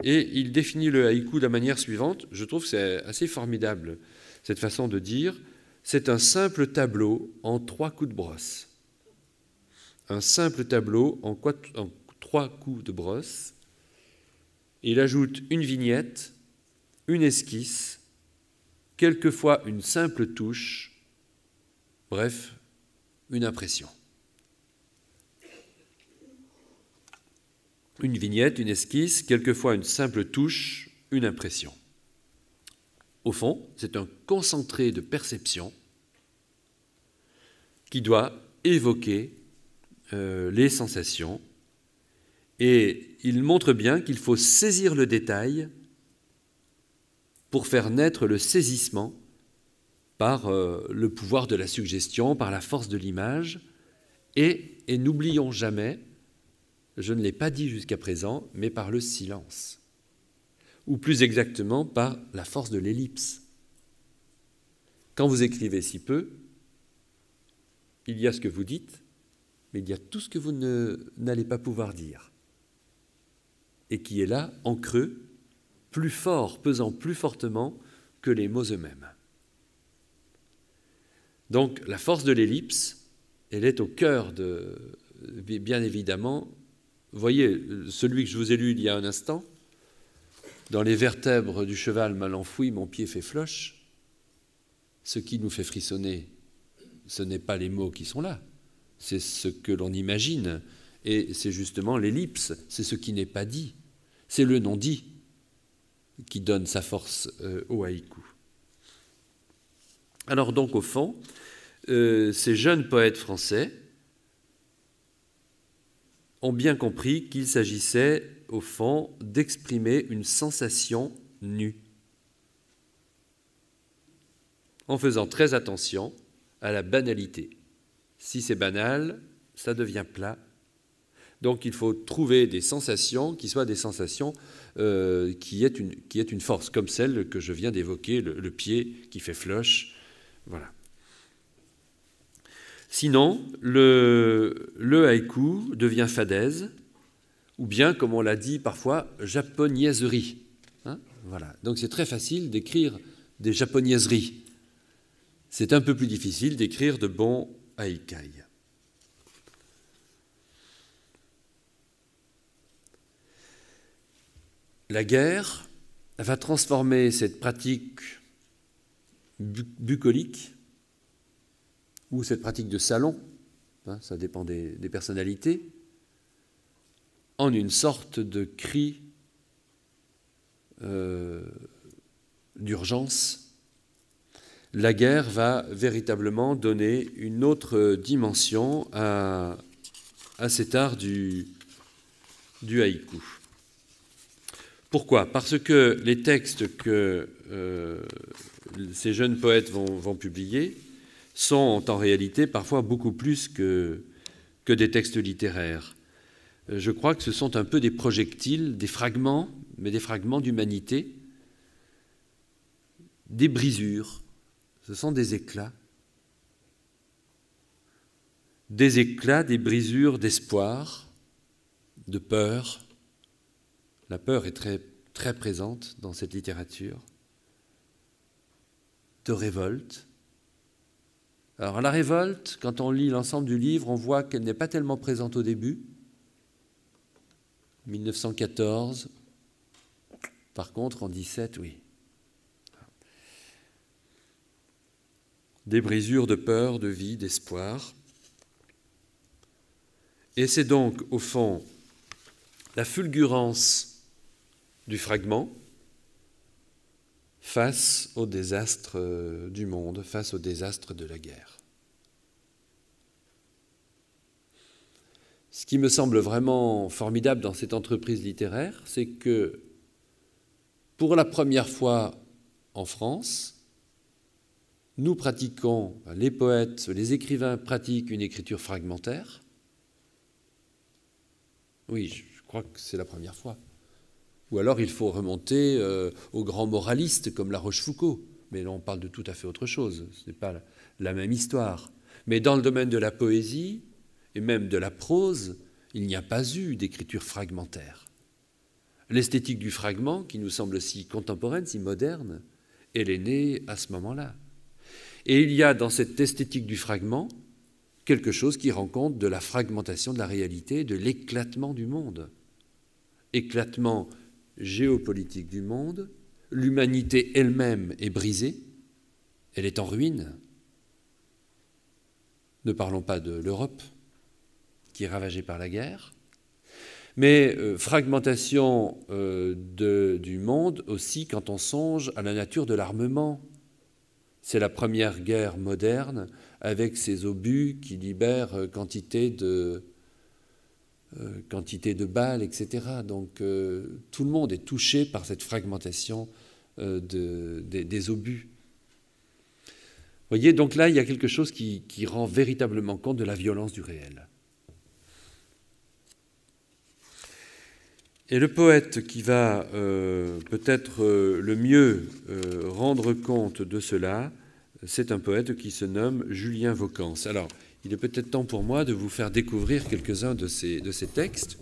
Et il définit le haïku de la manière suivante. Je trouve que c'est assez formidable cette façon de dire. C'est un simple tableau en trois coups de brosse. Un simple tableau en trois coups de brosse. Il ajoute une vignette, une esquisse quelquefois une simple touche, bref, une impression. Une vignette, une esquisse, quelquefois une simple touche, une impression. Au fond, c'est un concentré de perception qui doit évoquer euh, les sensations. Et il montre bien qu'il faut saisir le détail pour faire naître le saisissement par euh, le pouvoir de la suggestion, par la force de l'image. Et, et n'oublions jamais, je ne l'ai pas dit jusqu'à présent, mais par le silence. Ou plus exactement, par la force de l'ellipse. Quand vous écrivez si peu, il y a ce que vous dites, mais il y a tout ce que vous n'allez pas pouvoir dire, et qui est là en creux plus fort, pesant plus fortement que les mots eux-mêmes. Donc la force de l'ellipse, elle est au cœur de, bien évidemment, voyez, celui que je vous ai lu il y a un instant, dans les vertèbres du cheval mal enfoui, mon pied fait floche, ce qui nous fait frissonner, ce n'est pas les mots qui sont là, c'est ce que l'on imagine, et c'est justement l'ellipse, c'est ce qui n'est pas dit, c'est le non dit qui donne sa force euh, au haïku. Alors donc au fond, euh, ces jeunes poètes français ont bien compris qu'il s'agissait au fond d'exprimer une sensation nue, en faisant très attention à la banalité. Si c'est banal, ça devient plat. Donc il faut trouver des sensations qui soient des sensations euh, qui, est une, qui est une force, comme celle que je viens d'évoquer, le, pied qui fait flush Voilà. Sinon, le, le haïku devient fadaise, ou bien, comme on l'a dit parfois, japonaiserie. Hein, voilà. Donc c'est très facile d'écrire des japonaiseries. C'est un peu plus difficile d'écrire de bons haïkai. La guerre va transformer cette pratique bucolique ou cette pratique de salon, hein, ça dépend des, personnalités, en une sorte de cri euh, d'urgence, la guerre va véritablement donner une autre dimension à, cet art du haïku. Pourquoi Parce que les textes que euh, ces jeunes poètes vont, publier sont en réalité parfois beaucoup plus que des textes littéraires. Euh, je crois que ce sont un peu des projectiles, des fragments, mais des fragments d'humanité, des brisures, ce sont des éclats. Des éclats, des brisures d'espoir, de peur, la peur est très, très présente dans cette littérature, de révolte. Alors la révolte, quand on lit l'ensemble du livre, on voit qu'elle n'est pas tellement présente au début. 1914, par contre, en 17, oui. Des brisures de peur, de vie, d'espoir. Et c'est donc, au fond, la fulgurance du fragment face au désastre euh, du monde, face au désastre de la guerre. Ce qui me semble vraiment formidable dans cette entreprise littéraire, c'est que pour la première fois en France, nous pratiquons, les poètes, les écrivains pratiquent une écriture fragmentaire. Oui, je crois que c'est la première fois. Ou alors il faut remonter euh, aux grands moralistes comme La Rochefoucauld. Mais là, on parle de tout à fait autre chose. Ce n'est pas la même histoire. Mais dans le domaine de la poésie et même de la prose, il n'y a pas eu d'écriture fragmentaire. L'esthétique du fragment, qui nous semble si contemporaine, si moderne, elle est née à ce moment-là. Et il y a dans cette esthétique du fragment quelque chose qui rend compte de la fragmentation de la réalité, de l'éclatement du monde. Éclatement géopolitique du monde, l'humanité elle-même est brisée, elle est en ruine. Ne parlons pas de l'Europe, qui est ravagée par la guerre, mais euh, fragmentation euh, du monde aussi quand on songe à la nature de l'armement. C'est la première guerre moderne avec ses obus qui libèrent euh, quantité de, euh, quantité de balles, etc. Donc euh, tout le monde est touché par cette fragmentation euh, des, obus. Vous voyez, donc là, il y a quelque chose qui, rend véritablement compte de la violence du réel. Et le poète qui va peut-être le mieux rendre compte de cela, c'est un poète qui se nomme Julien Vocance. Alors, il est peut-être temps pour moi de vous faire découvrir quelques-uns de ces, de ces textes.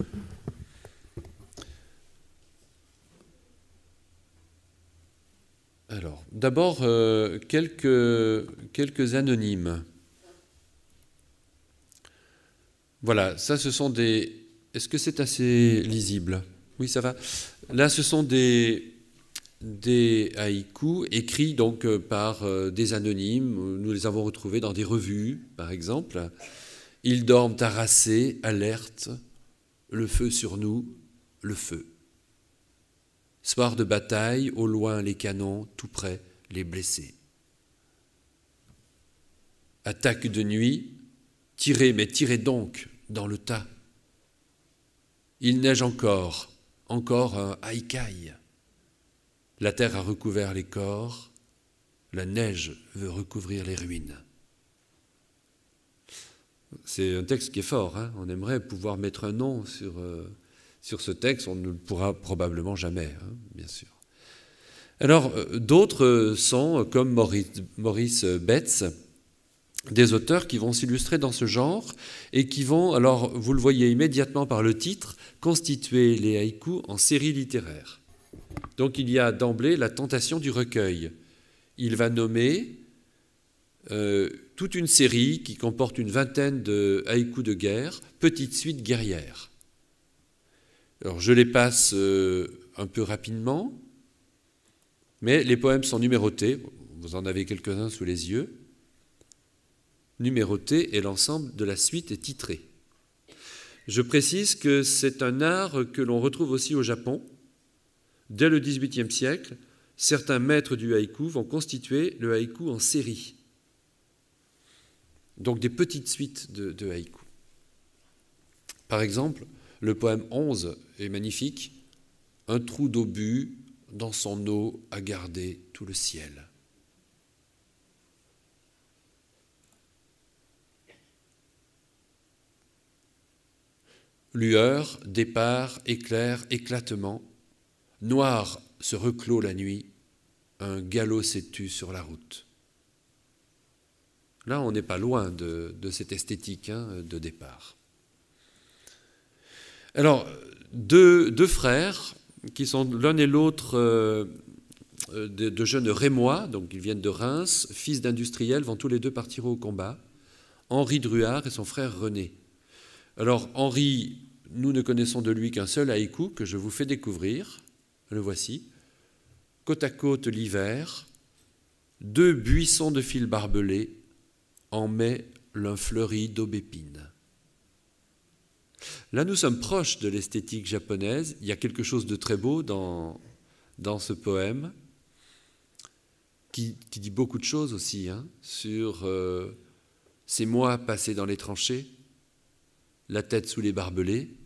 Alors, d'abord, euh, quelques, quelques anonymes. Voilà, ça, ce sont des. Est-ce que c'est assez lisible Oui, ça va. Là, ce sont des, des haïkus écrits donc euh, par euh, des anonymes. Nous les avons retrouvés dans des revues, par exemple. Ils dorment harassés, alertes, le feu sur nous, le feu. Soir de bataille, au loin les canons, tout près les blessés. Attaque de nuit, tirez, mais tirez donc dans le tas. Il neige encore, encore un haïkaï. La terre a recouvert les corps, la neige veut recouvrir les ruines. C'est un texte qui est fort, hein. on aimerait pouvoir mettre un nom sur, euh, sur ce texte, on ne le pourra probablement jamais, hein, bien sûr. Alors, euh, d'autres sont, comme Maurice, Maurice des auteurs qui vont s'illustrer dans ce genre et qui vont, alors vous le voyez immédiatement par le titre, constituer les haïkus en série littéraire. Donc il y a d'emblée la tentation du recueil. Il va nommer euh, toute une série qui comporte une vingtaine de haïkus de guerre, petite suite guerrière. Alors je les passe euh, un peu rapidement, mais les poèmes sont numérotés, vous en avez quelques-uns sous les yeux, numérotés et l'ensemble de la suite est titré. Je précise que c'est un art que l'on retrouve aussi au Japon, Dès le XVIIIe siècle, certains maîtres du haïku vont constituer le haïku en série. Donc des petites suites de, haïku. haïkus. Par exemple, le poème 11 est magnifique. Un trou d'obus dans son eau a gardé tout le ciel. Lueur, départ, éclair, éclatement, Noir se reclos la nuit, un galop s'étue sur la route. Là, on n'est pas loin de, cette esthétique hein, de départ. Alors, deux, frères, qui sont l'un et l'autre euh, euh, de, jeunes rémois, donc ils viennent de Reims, fils d'industriels, vont tous les deux partir au combat. Henri Druard et son frère René. Alors, Henri, nous ne connaissons de lui qu'un seul haïku que je vous fais découvrir le voici, côte à côte l'hiver, deux buissons de fil barbelés, en mai l'un fleuri d'aubépine. Là, nous sommes proches de l'esthétique japonaise. Il y a quelque chose de très beau dans, dans ce poème, qui, dit beaucoup de choses aussi hein, sur euh, ces mois passés dans les tranchées, la tête sous les barbelés,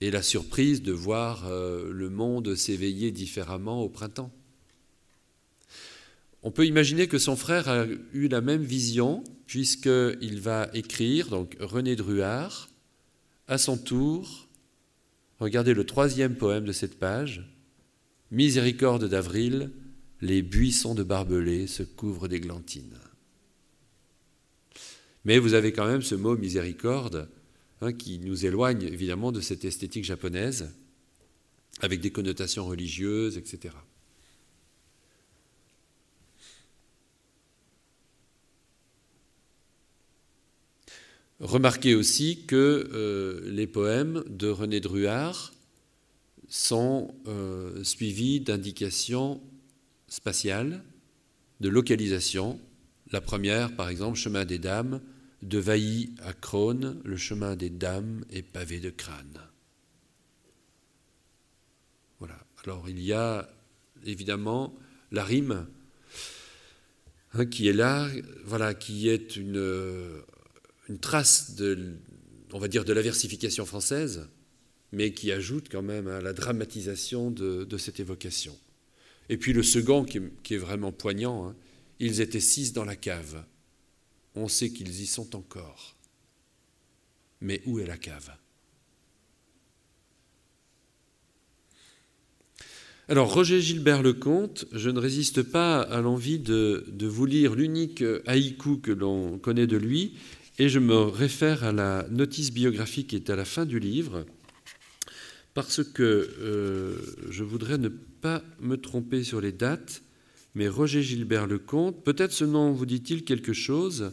et la surprise de voir euh, le monde s'éveiller différemment au printemps. On peut imaginer que son frère a eu la même vision, puisqu'il va écrire, donc René Druard, à son tour, regardez le troisième poème de cette page, Miséricorde d'avril, les buissons de barbelés se couvrent d'églantines. Mais vous avez quand même ce mot miséricorde Hein, qui nous éloigne évidemment de cette esthétique japonaise, avec des connotations religieuses, etc. Remarquez aussi que euh, les poèmes de René Druard sont euh, suivis d'indications spatiales, de localisation. La première, par exemple, Chemin des Dames, de Vailly à Crône, le chemin des dames est pavé de crânes. Voilà. Alors il y a évidemment la rime hein, qui est là, voilà, qui est euh, une, trace de, on va dire, de la versification française, mais qui ajoute quand même à la dramatisation de, cette évocation. Et puis le second, qui, est, vraiment poignant, hein, ils étaient six dans la cave on sait qu'ils y sont encore. Mais où est la cave Alors, Roger Gilbert Lecomte, je ne résiste pas à l'envie de, vous lire l'unique haïku que l'on connaît de lui, et je me réfère à la notice biographique qui est à la fin du livre, parce que euh, je voudrais ne pas me tromper sur les dates, mais Roger Gilbert Lecomte, peut-être ce nom vous dit-il quelque chose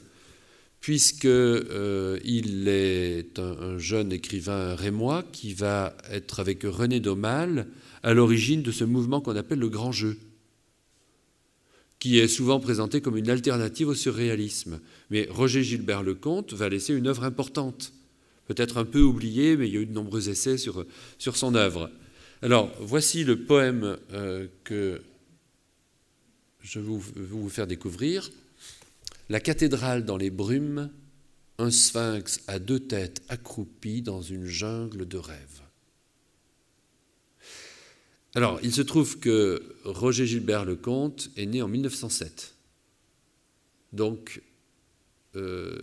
puisqu'il euh, il est un, jeune écrivain rémois qui va être avec René Daumal à l'origine de ce mouvement qu'on appelle le grand jeu, qui est souvent présenté comme une alternative au surréalisme. Mais Roger Gilbert Lecomte va laisser une œuvre importante, peut-être un peu oubliée, mais il y a eu de nombreux essais sur, sur son œuvre. Alors, voici le poème euh, que je vais vous faire découvrir. La cathédrale dans les brumes, un sphinx à deux têtes accroupi dans une jungle de rêves. Alors, il se trouve que Roger Gilbert Lecomte est né en 1907. Donc, euh,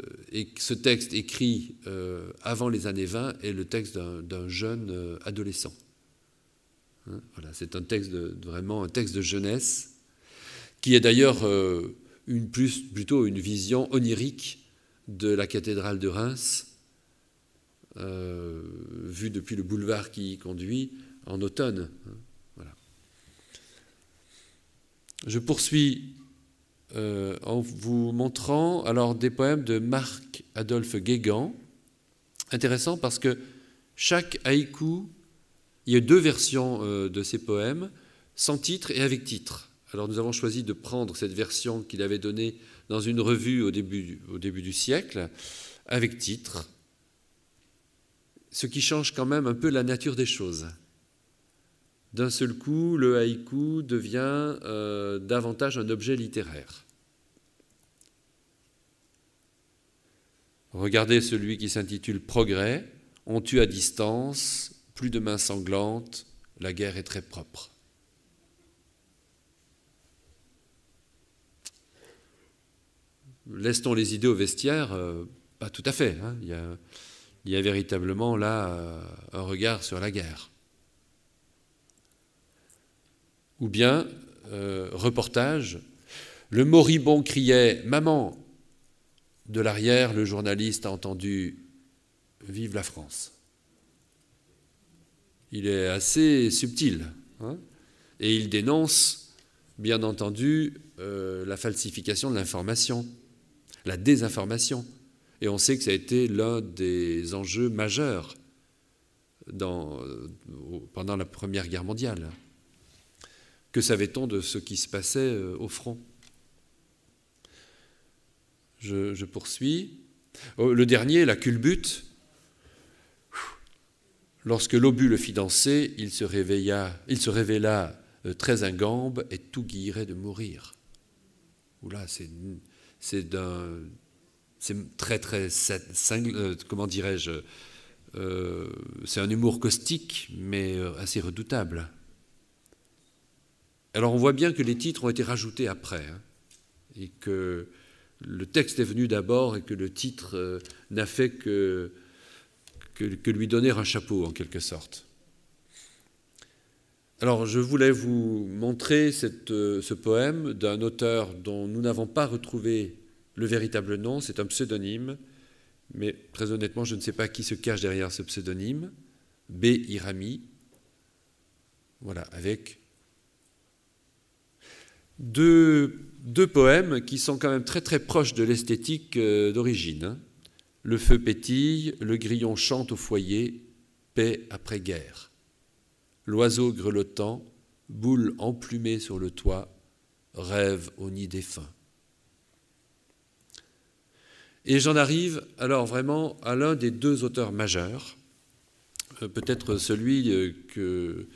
ce texte écrit euh, avant les années 20 est le texte d'un jeune euh, adolescent. Hein, voilà, c'est un texte de, vraiment un texte de jeunesse qui est d'ailleurs une plus, plutôt une vision onirique de la cathédrale de Reims, euh, vue depuis le boulevard qui y conduit en automne. Hein, Je poursuis euh, en vous montrant alors des poèmes de Marc Adolphe Guégan. Intéressant parce que chaque haïku, il y a deux versions euh, de ces poèmes, sans titre et avec titre. Alors nous avons choisi de prendre cette version qu'il avait donnée dans une revue au début, du siècle, avec titre, ce qui change quand même un peu la nature des choses. D'un seul coup, le haïku devient euh, davantage un objet littéraire. Regardez celui qui s'intitule Progrès, on tue à distance, plus de mains sanglantes, la guerre est très propre. laisse-t-on les idées au vestiaire euh, Pas tout à fait. Hein. Il, y a, véritablement là euh, un regard sur la guerre. Ou bien, euh, reportage, le moribond criait Maman De l'arrière, le journaliste a entendu Vive la France. Il est assez subtil. Hein. et il dénonce, bien entendu, la falsification de l'information la désinformation. Et on sait que ça a été l'un des enjeux majeurs euh, pendant la Première Guerre mondiale. Que savait-on de ce qui se passait euh, au front je, poursuis. Oh, le dernier, la culbute. Lorsque l'obus le fit danser, il se, réveilla, il se révéla euh, très ingambe et tout guillerait de mourir. Oula, c'est c'est d'un, c'est très très euh, comment dirais-je, euh, c'est un humour caustique mais euh, assez redoutable. Alors on voit bien que les titres ont été rajoutés après hein, et que le texte est venu d'abord et que le titre n'a fait que lui donner un chapeau en quelque sorte. Alors, je voulais vous montrer euh, ce poème d'un auteur dont nous n'avons pas retrouvé le véritable nom, c'est un pseudonyme, mais très honnêtement, je ne sais pas qui se cache derrière ce pseudonyme, B. Irami, voilà, avec deux, deux, poèmes qui sont quand même très très proches de l'esthétique euh, d'origine. Hein. Le feu pétille, le grillon chante au foyer, paix après guerre. L'oiseau grelottant, boule emplumée sur le toit, rêve au nid défunt. Et j'en arrive alors vraiment à l'un des deux auteurs majeurs, euh, peut-être celui euh,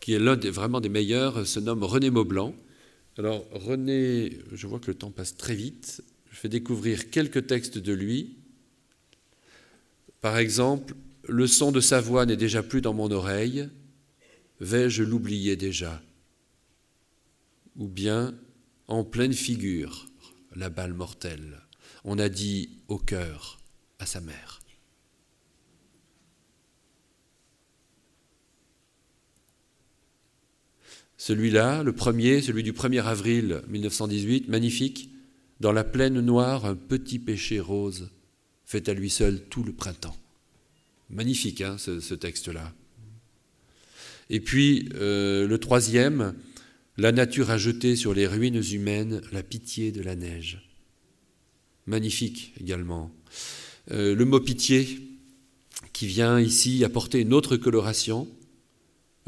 qui est l'un des, vraiment des meilleurs, se nomme René Maublanc. Alors René, je vois que le temps passe très vite, je vais découvrir quelques textes de lui. Par exemple, le son de sa voix n'est déjà plus dans mon oreille, vais-je l'oublier déjà Ou bien en pleine figure, la balle mortelle. On a dit au cœur, à sa mère. Celui-là, le premier, celui du 1er avril 1918, magnifique, dans la plaine noire, un petit péché rose fait à lui seul tout le printemps. Magnifique, hein, ce texte-là. Et puis euh, le troisième, la nature a jeté sur les ruines humaines la pitié de la neige. Magnifique également. Euh, le mot pitié qui vient ici apporter une autre coloration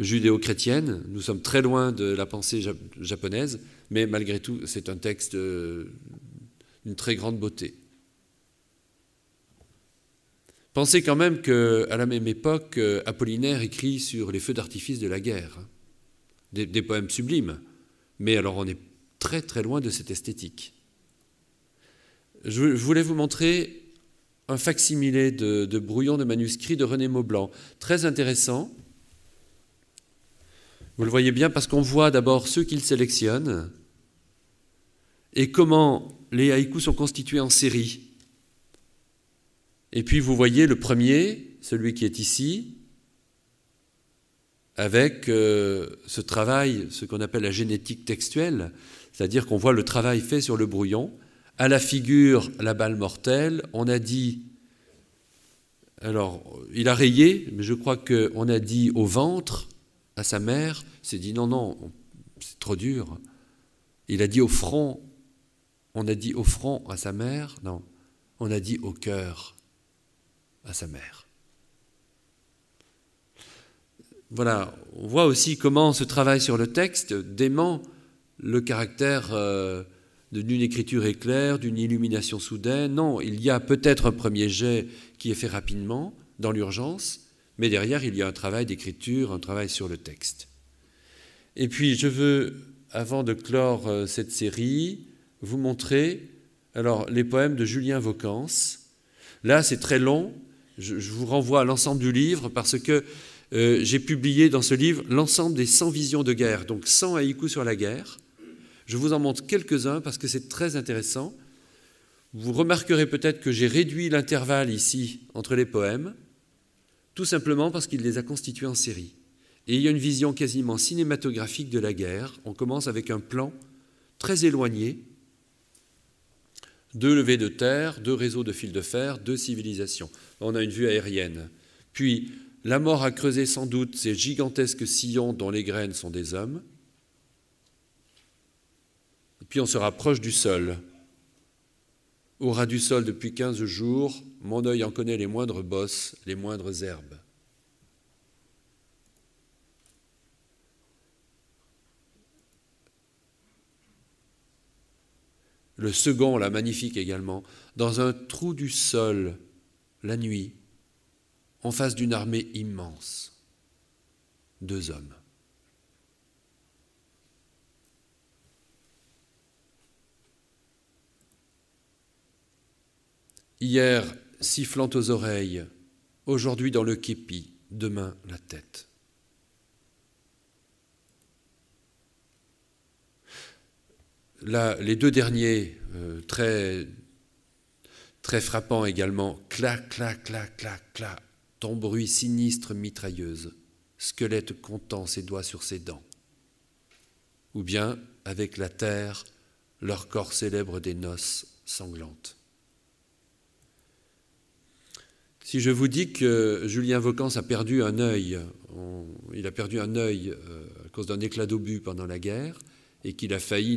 judéo-chrétienne. Nous sommes très loin de la pensée japonaise, mais malgré tout, c'est un texte euh, d'une très grande beauté. Pensez quand même qu'à la même époque, euh, Apollinaire écrit sur les feux d'artifice de la guerre, hein. des, poèmes sublimes, mais alors on est très très loin de cette esthétique. Je, voulais vous montrer un facsimilé de, de brouillon de manuscrit de René Maublanc, très intéressant. Vous le voyez bien parce qu'on voit d'abord ceux qu'il sélectionne et comment les haïkus sont constitués en série. Et puis vous voyez le premier, celui qui est ici, avec euh, ce travail, ce qu'on appelle la génétique textuelle, c'est-à-dire qu'on voit le travail fait sur le brouillon. À la figure, la balle mortelle, on a dit, alors il a rayé, mais je crois qu'on a dit au ventre, à sa mère, C'est dit non, non, c'est trop dur. Il a dit au front, on a dit au front à sa mère, non, on a dit au cœur à sa mère. Voilà, on voit aussi comment ce travail sur le texte dément le caractère euh, d'une écriture éclair, d'une illumination soudaine. Non, il y a peut-être un premier jet qui est fait rapidement, dans l'urgence, mais derrière, il y a un travail d'écriture, un travail sur le texte. Et puis, je veux, avant de clore euh, cette série, vous montrer alors les poèmes de Julien Vocance. Là, c'est très long, je, vous renvoie à l'ensemble du livre parce que euh, j'ai publié dans ce livre l'ensemble des 100 visions de guerre, donc 100 haïkus sur la guerre. Je vous en montre quelques-uns parce que c'est très intéressant. Vous remarquerez peut-être que j'ai réduit l'intervalle ici entre les poèmes, tout simplement parce qu'il les a constitués en série. Et il y a une vision quasiment cinématographique de la guerre. On commence avec un plan très éloigné, deux levées de terre, deux réseaux de fils de fer, deux civilisations. On a une vue aérienne. Puis, la mort a creusé sans doute ces gigantesques sillons dont les graines sont des hommes. puis on se rapproche du sol. Au ras du sol depuis quinze jours, mon œil en connaît les moindres bosses, les moindres herbes. Le second, la magnifique également, dans un trou du sol, la nuit, en face d'une armée immense. Deux hommes. Hier, sifflant aux oreilles, aujourd'hui dans le képi, demain la tête. les deux derniers, euh, très, frappants également, clac, clac, clac, clac, clac, ton bruit sinistre mitrailleuse, squelette comptant ses doigts sur ses dents. Ou bien, avec la terre, leur corps célèbre des noces sanglantes. Si je vous dis que Julien Vocance a perdu un œil, il a perdu un œil euh, à cause d'un éclat d'obus pendant la guerre, et qu'il a failli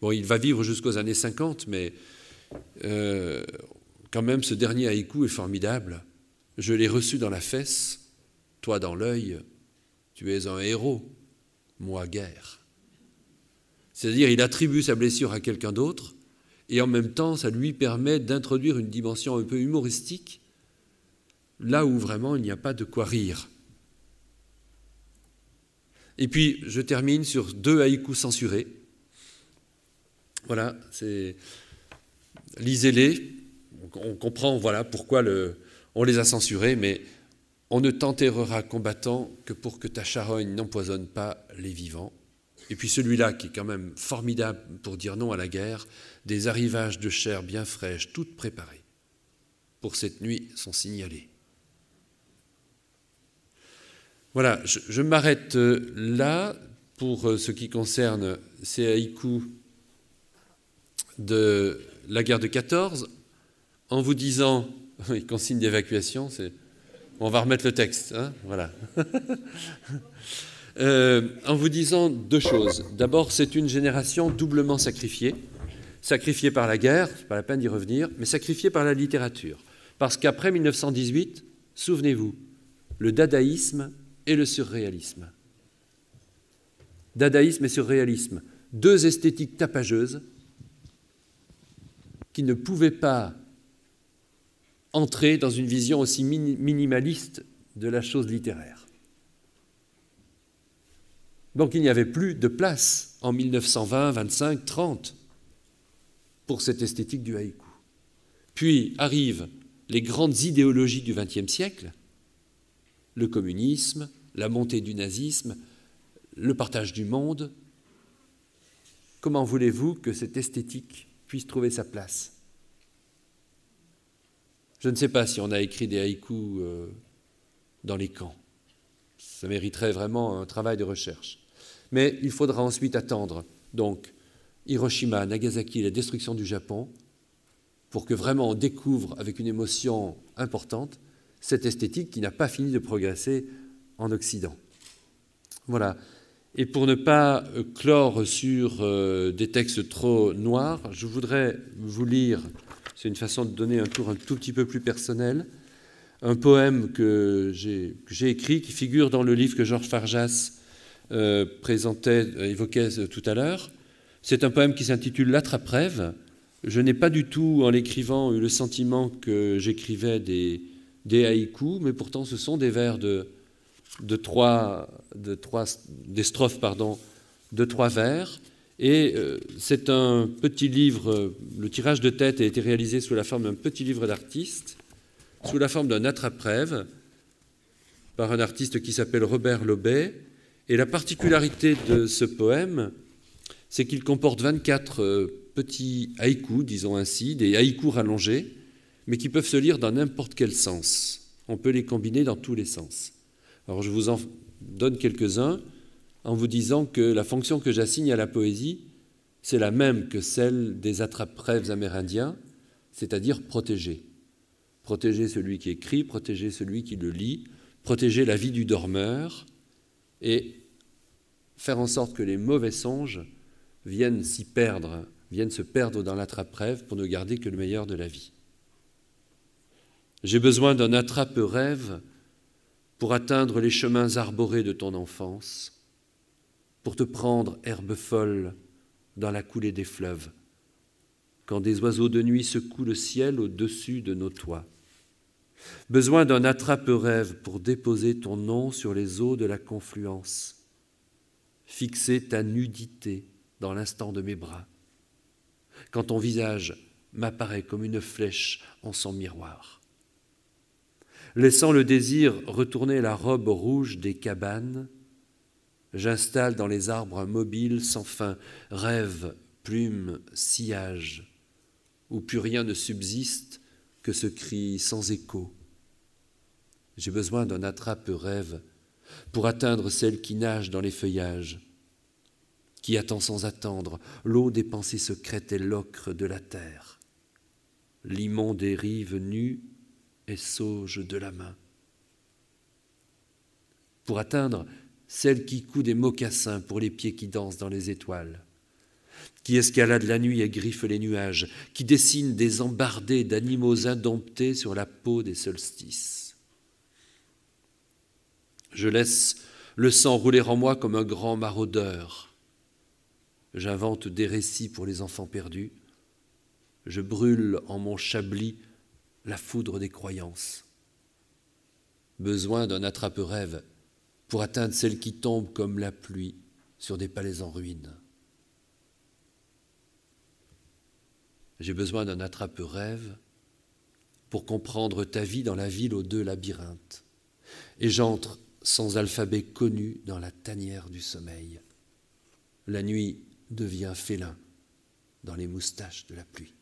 Bon, il va vivre jusqu'aux années 50, mais euh, quand même, ce dernier haïku est formidable. Je l'ai reçu dans la fesse, toi dans l'œil, tu es un héros, moi guerre. C'est-à-dire, il attribue sa blessure à quelqu'un d'autre, et en même temps, ça lui permet d'introduire une dimension un peu humoristique, là où vraiment il n'y a pas de quoi rire. Et puis, je termine sur deux haïkus censurés. Voilà, c'est. Lisez-les. On comprend voilà, pourquoi on les a censurés, mais on ne t'enterrera combattant que pour que ta charogne n'empoisonne pas les vivants. Et puis celui-là, qui est quand même formidable pour dire non à la guerre, des arrivages de chair bien fraîche, toutes préparées, pour cette nuit sont signalés. Voilà, je, m'arrête euh, là pour euh, ce qui concerne ces haïkus de la guerre de 14, en vous disant, oui, consigne d'évacuation, c'est, on va remettre le texte, hein, voilà. Euh, en vous disant deux choses. D'abord, c'est une génération doublement sacrifiée, sacrifiée par la guerre, pas la peine d'y revenir, mais sacrifiée par la littérature, parce qu'après 1918, souvenez-vous, le dadaïsme et le surréalisme. Dadaïsme et surréalisme, deux esthétiques tapageuses qui ne pouvaient pas entrer dans une vision aussi minimaliste de la chose littéraire. Donc il n'y avait plus de place en 1920, 25, 30 pour cette esthétique du haïku. Puis arrivent les grandes idéologies du XXe siècle, le communisme, la montée du nazisme, le partage du monde. Comment voulez-vous que cette esthétique puisse trouver sa place Je ne sais pas si on a écrit des haïkus euh, dans les camps. Ça mériterait vraiment un travail de recherche. Mais il faudra ensuite attendre, donc, Hiroshima, Nagasaki, la destruction du Japon, pour que vraiment on découvre avec une émotion importante cette esthétique qui n'a pas fini de progresser en Occident. Voilà. Et pour ne pas euh, clore sur euh, des textes trop noirs, je voudrais vous lire, c'est une façon de donner un tour un tout petit peu plus personnel, un poème que j'ai écrit, qui figure dans le livre que Georges Farjas euh, présentait, évoquait tout à l'heure. C'est un poème qui s'intitule L'attrape-rêve. Je n'ai pas du tout, en l'écrivant, eu le sentiment que j'écrivais des, des haïkus, mais pourtant ce sont des vers de, de trois, des strophes pardon, de trois vers. Et euh, c'est un petit livre, euh, le tirage de tête a été réalisé sous la forme d'un petit livre d'artiste, sous la forme d'un attrape-rêve, par un artiste qui s'appelle Robert Lobet. Et la particularité de ce poème, c'est qu'il comporte 24 euh, petits haïkus, disons ainsi, des haïkus rallongés, mais qui peuvent se lire dans n'importe quel sens. On peut les combiner dans tous les sens. Alors je vous en donne quelques-uns en vous disant que la fonction que j'assigne à la poésie, c'est la même que celle des attrape-rêves amérindiens, c'est-à-dire protéger. Protéger celui qui écrit, protéger celui qui le lit, protéger la vie du dormeur et faire en sorte que les mauvais songes viennent s'y perdre, viennent se perdre dans l'attrape-rêve pour ne garder que le meilleur de la vie. J'ai besoin d'un attrape-rêve pour atteindre les chemins arborés de ton enfance, pour te prendre herbe folle dans la coulée des fleuves, quand des oiseaux de nuit secouent le ciel au-dessus de nos toits. Besoin d'un attrape-rêve pour déposer ton nom sur les eaux de la confluence, fixer ta nudité dans l'instant de mes bras, quand ton visage m'apparaît comme une flèche en son miroir. Laissant le désir retourner la robe rouge des cabanes, j'installe dans les arbres un mobile sans fin, rêve, plume, sillage, où plus rien ne subsiste que ce cri sans écho. J'ai besoin d'un attrape-rêve pour atteindre celle qui nage dans les feuillages, qui attend sans attendre l'eau des pensées secrètes et l'ocre de la terre. des rive nue et sauge de la main. Pour atteindre celle qui coud des mocassins pour les pieds qui dansent dans les étoiles, qui escalade la nuit et griffe les nuages, qui dessine des embardés d'animaux indomptés sur la peau des solstices. Je laisse le sang rouler en moi comme un grand maraudeur. J'invente des récits pour les enfants perdus. Je brûle en mon chablis la foudre des croyances. Besoin d'un attrape-rêve pour atteindre celle qui tombe comme la pluie sur des palais en ruine. J'ai besoin d'un attrape-rêve pour comprendre ta vie dans la ville aux deux labyrinthes. Et j'entre sans alphabet connu dans la tanière du sommeil. La nuit devient félin dans les moustaches de la pluie.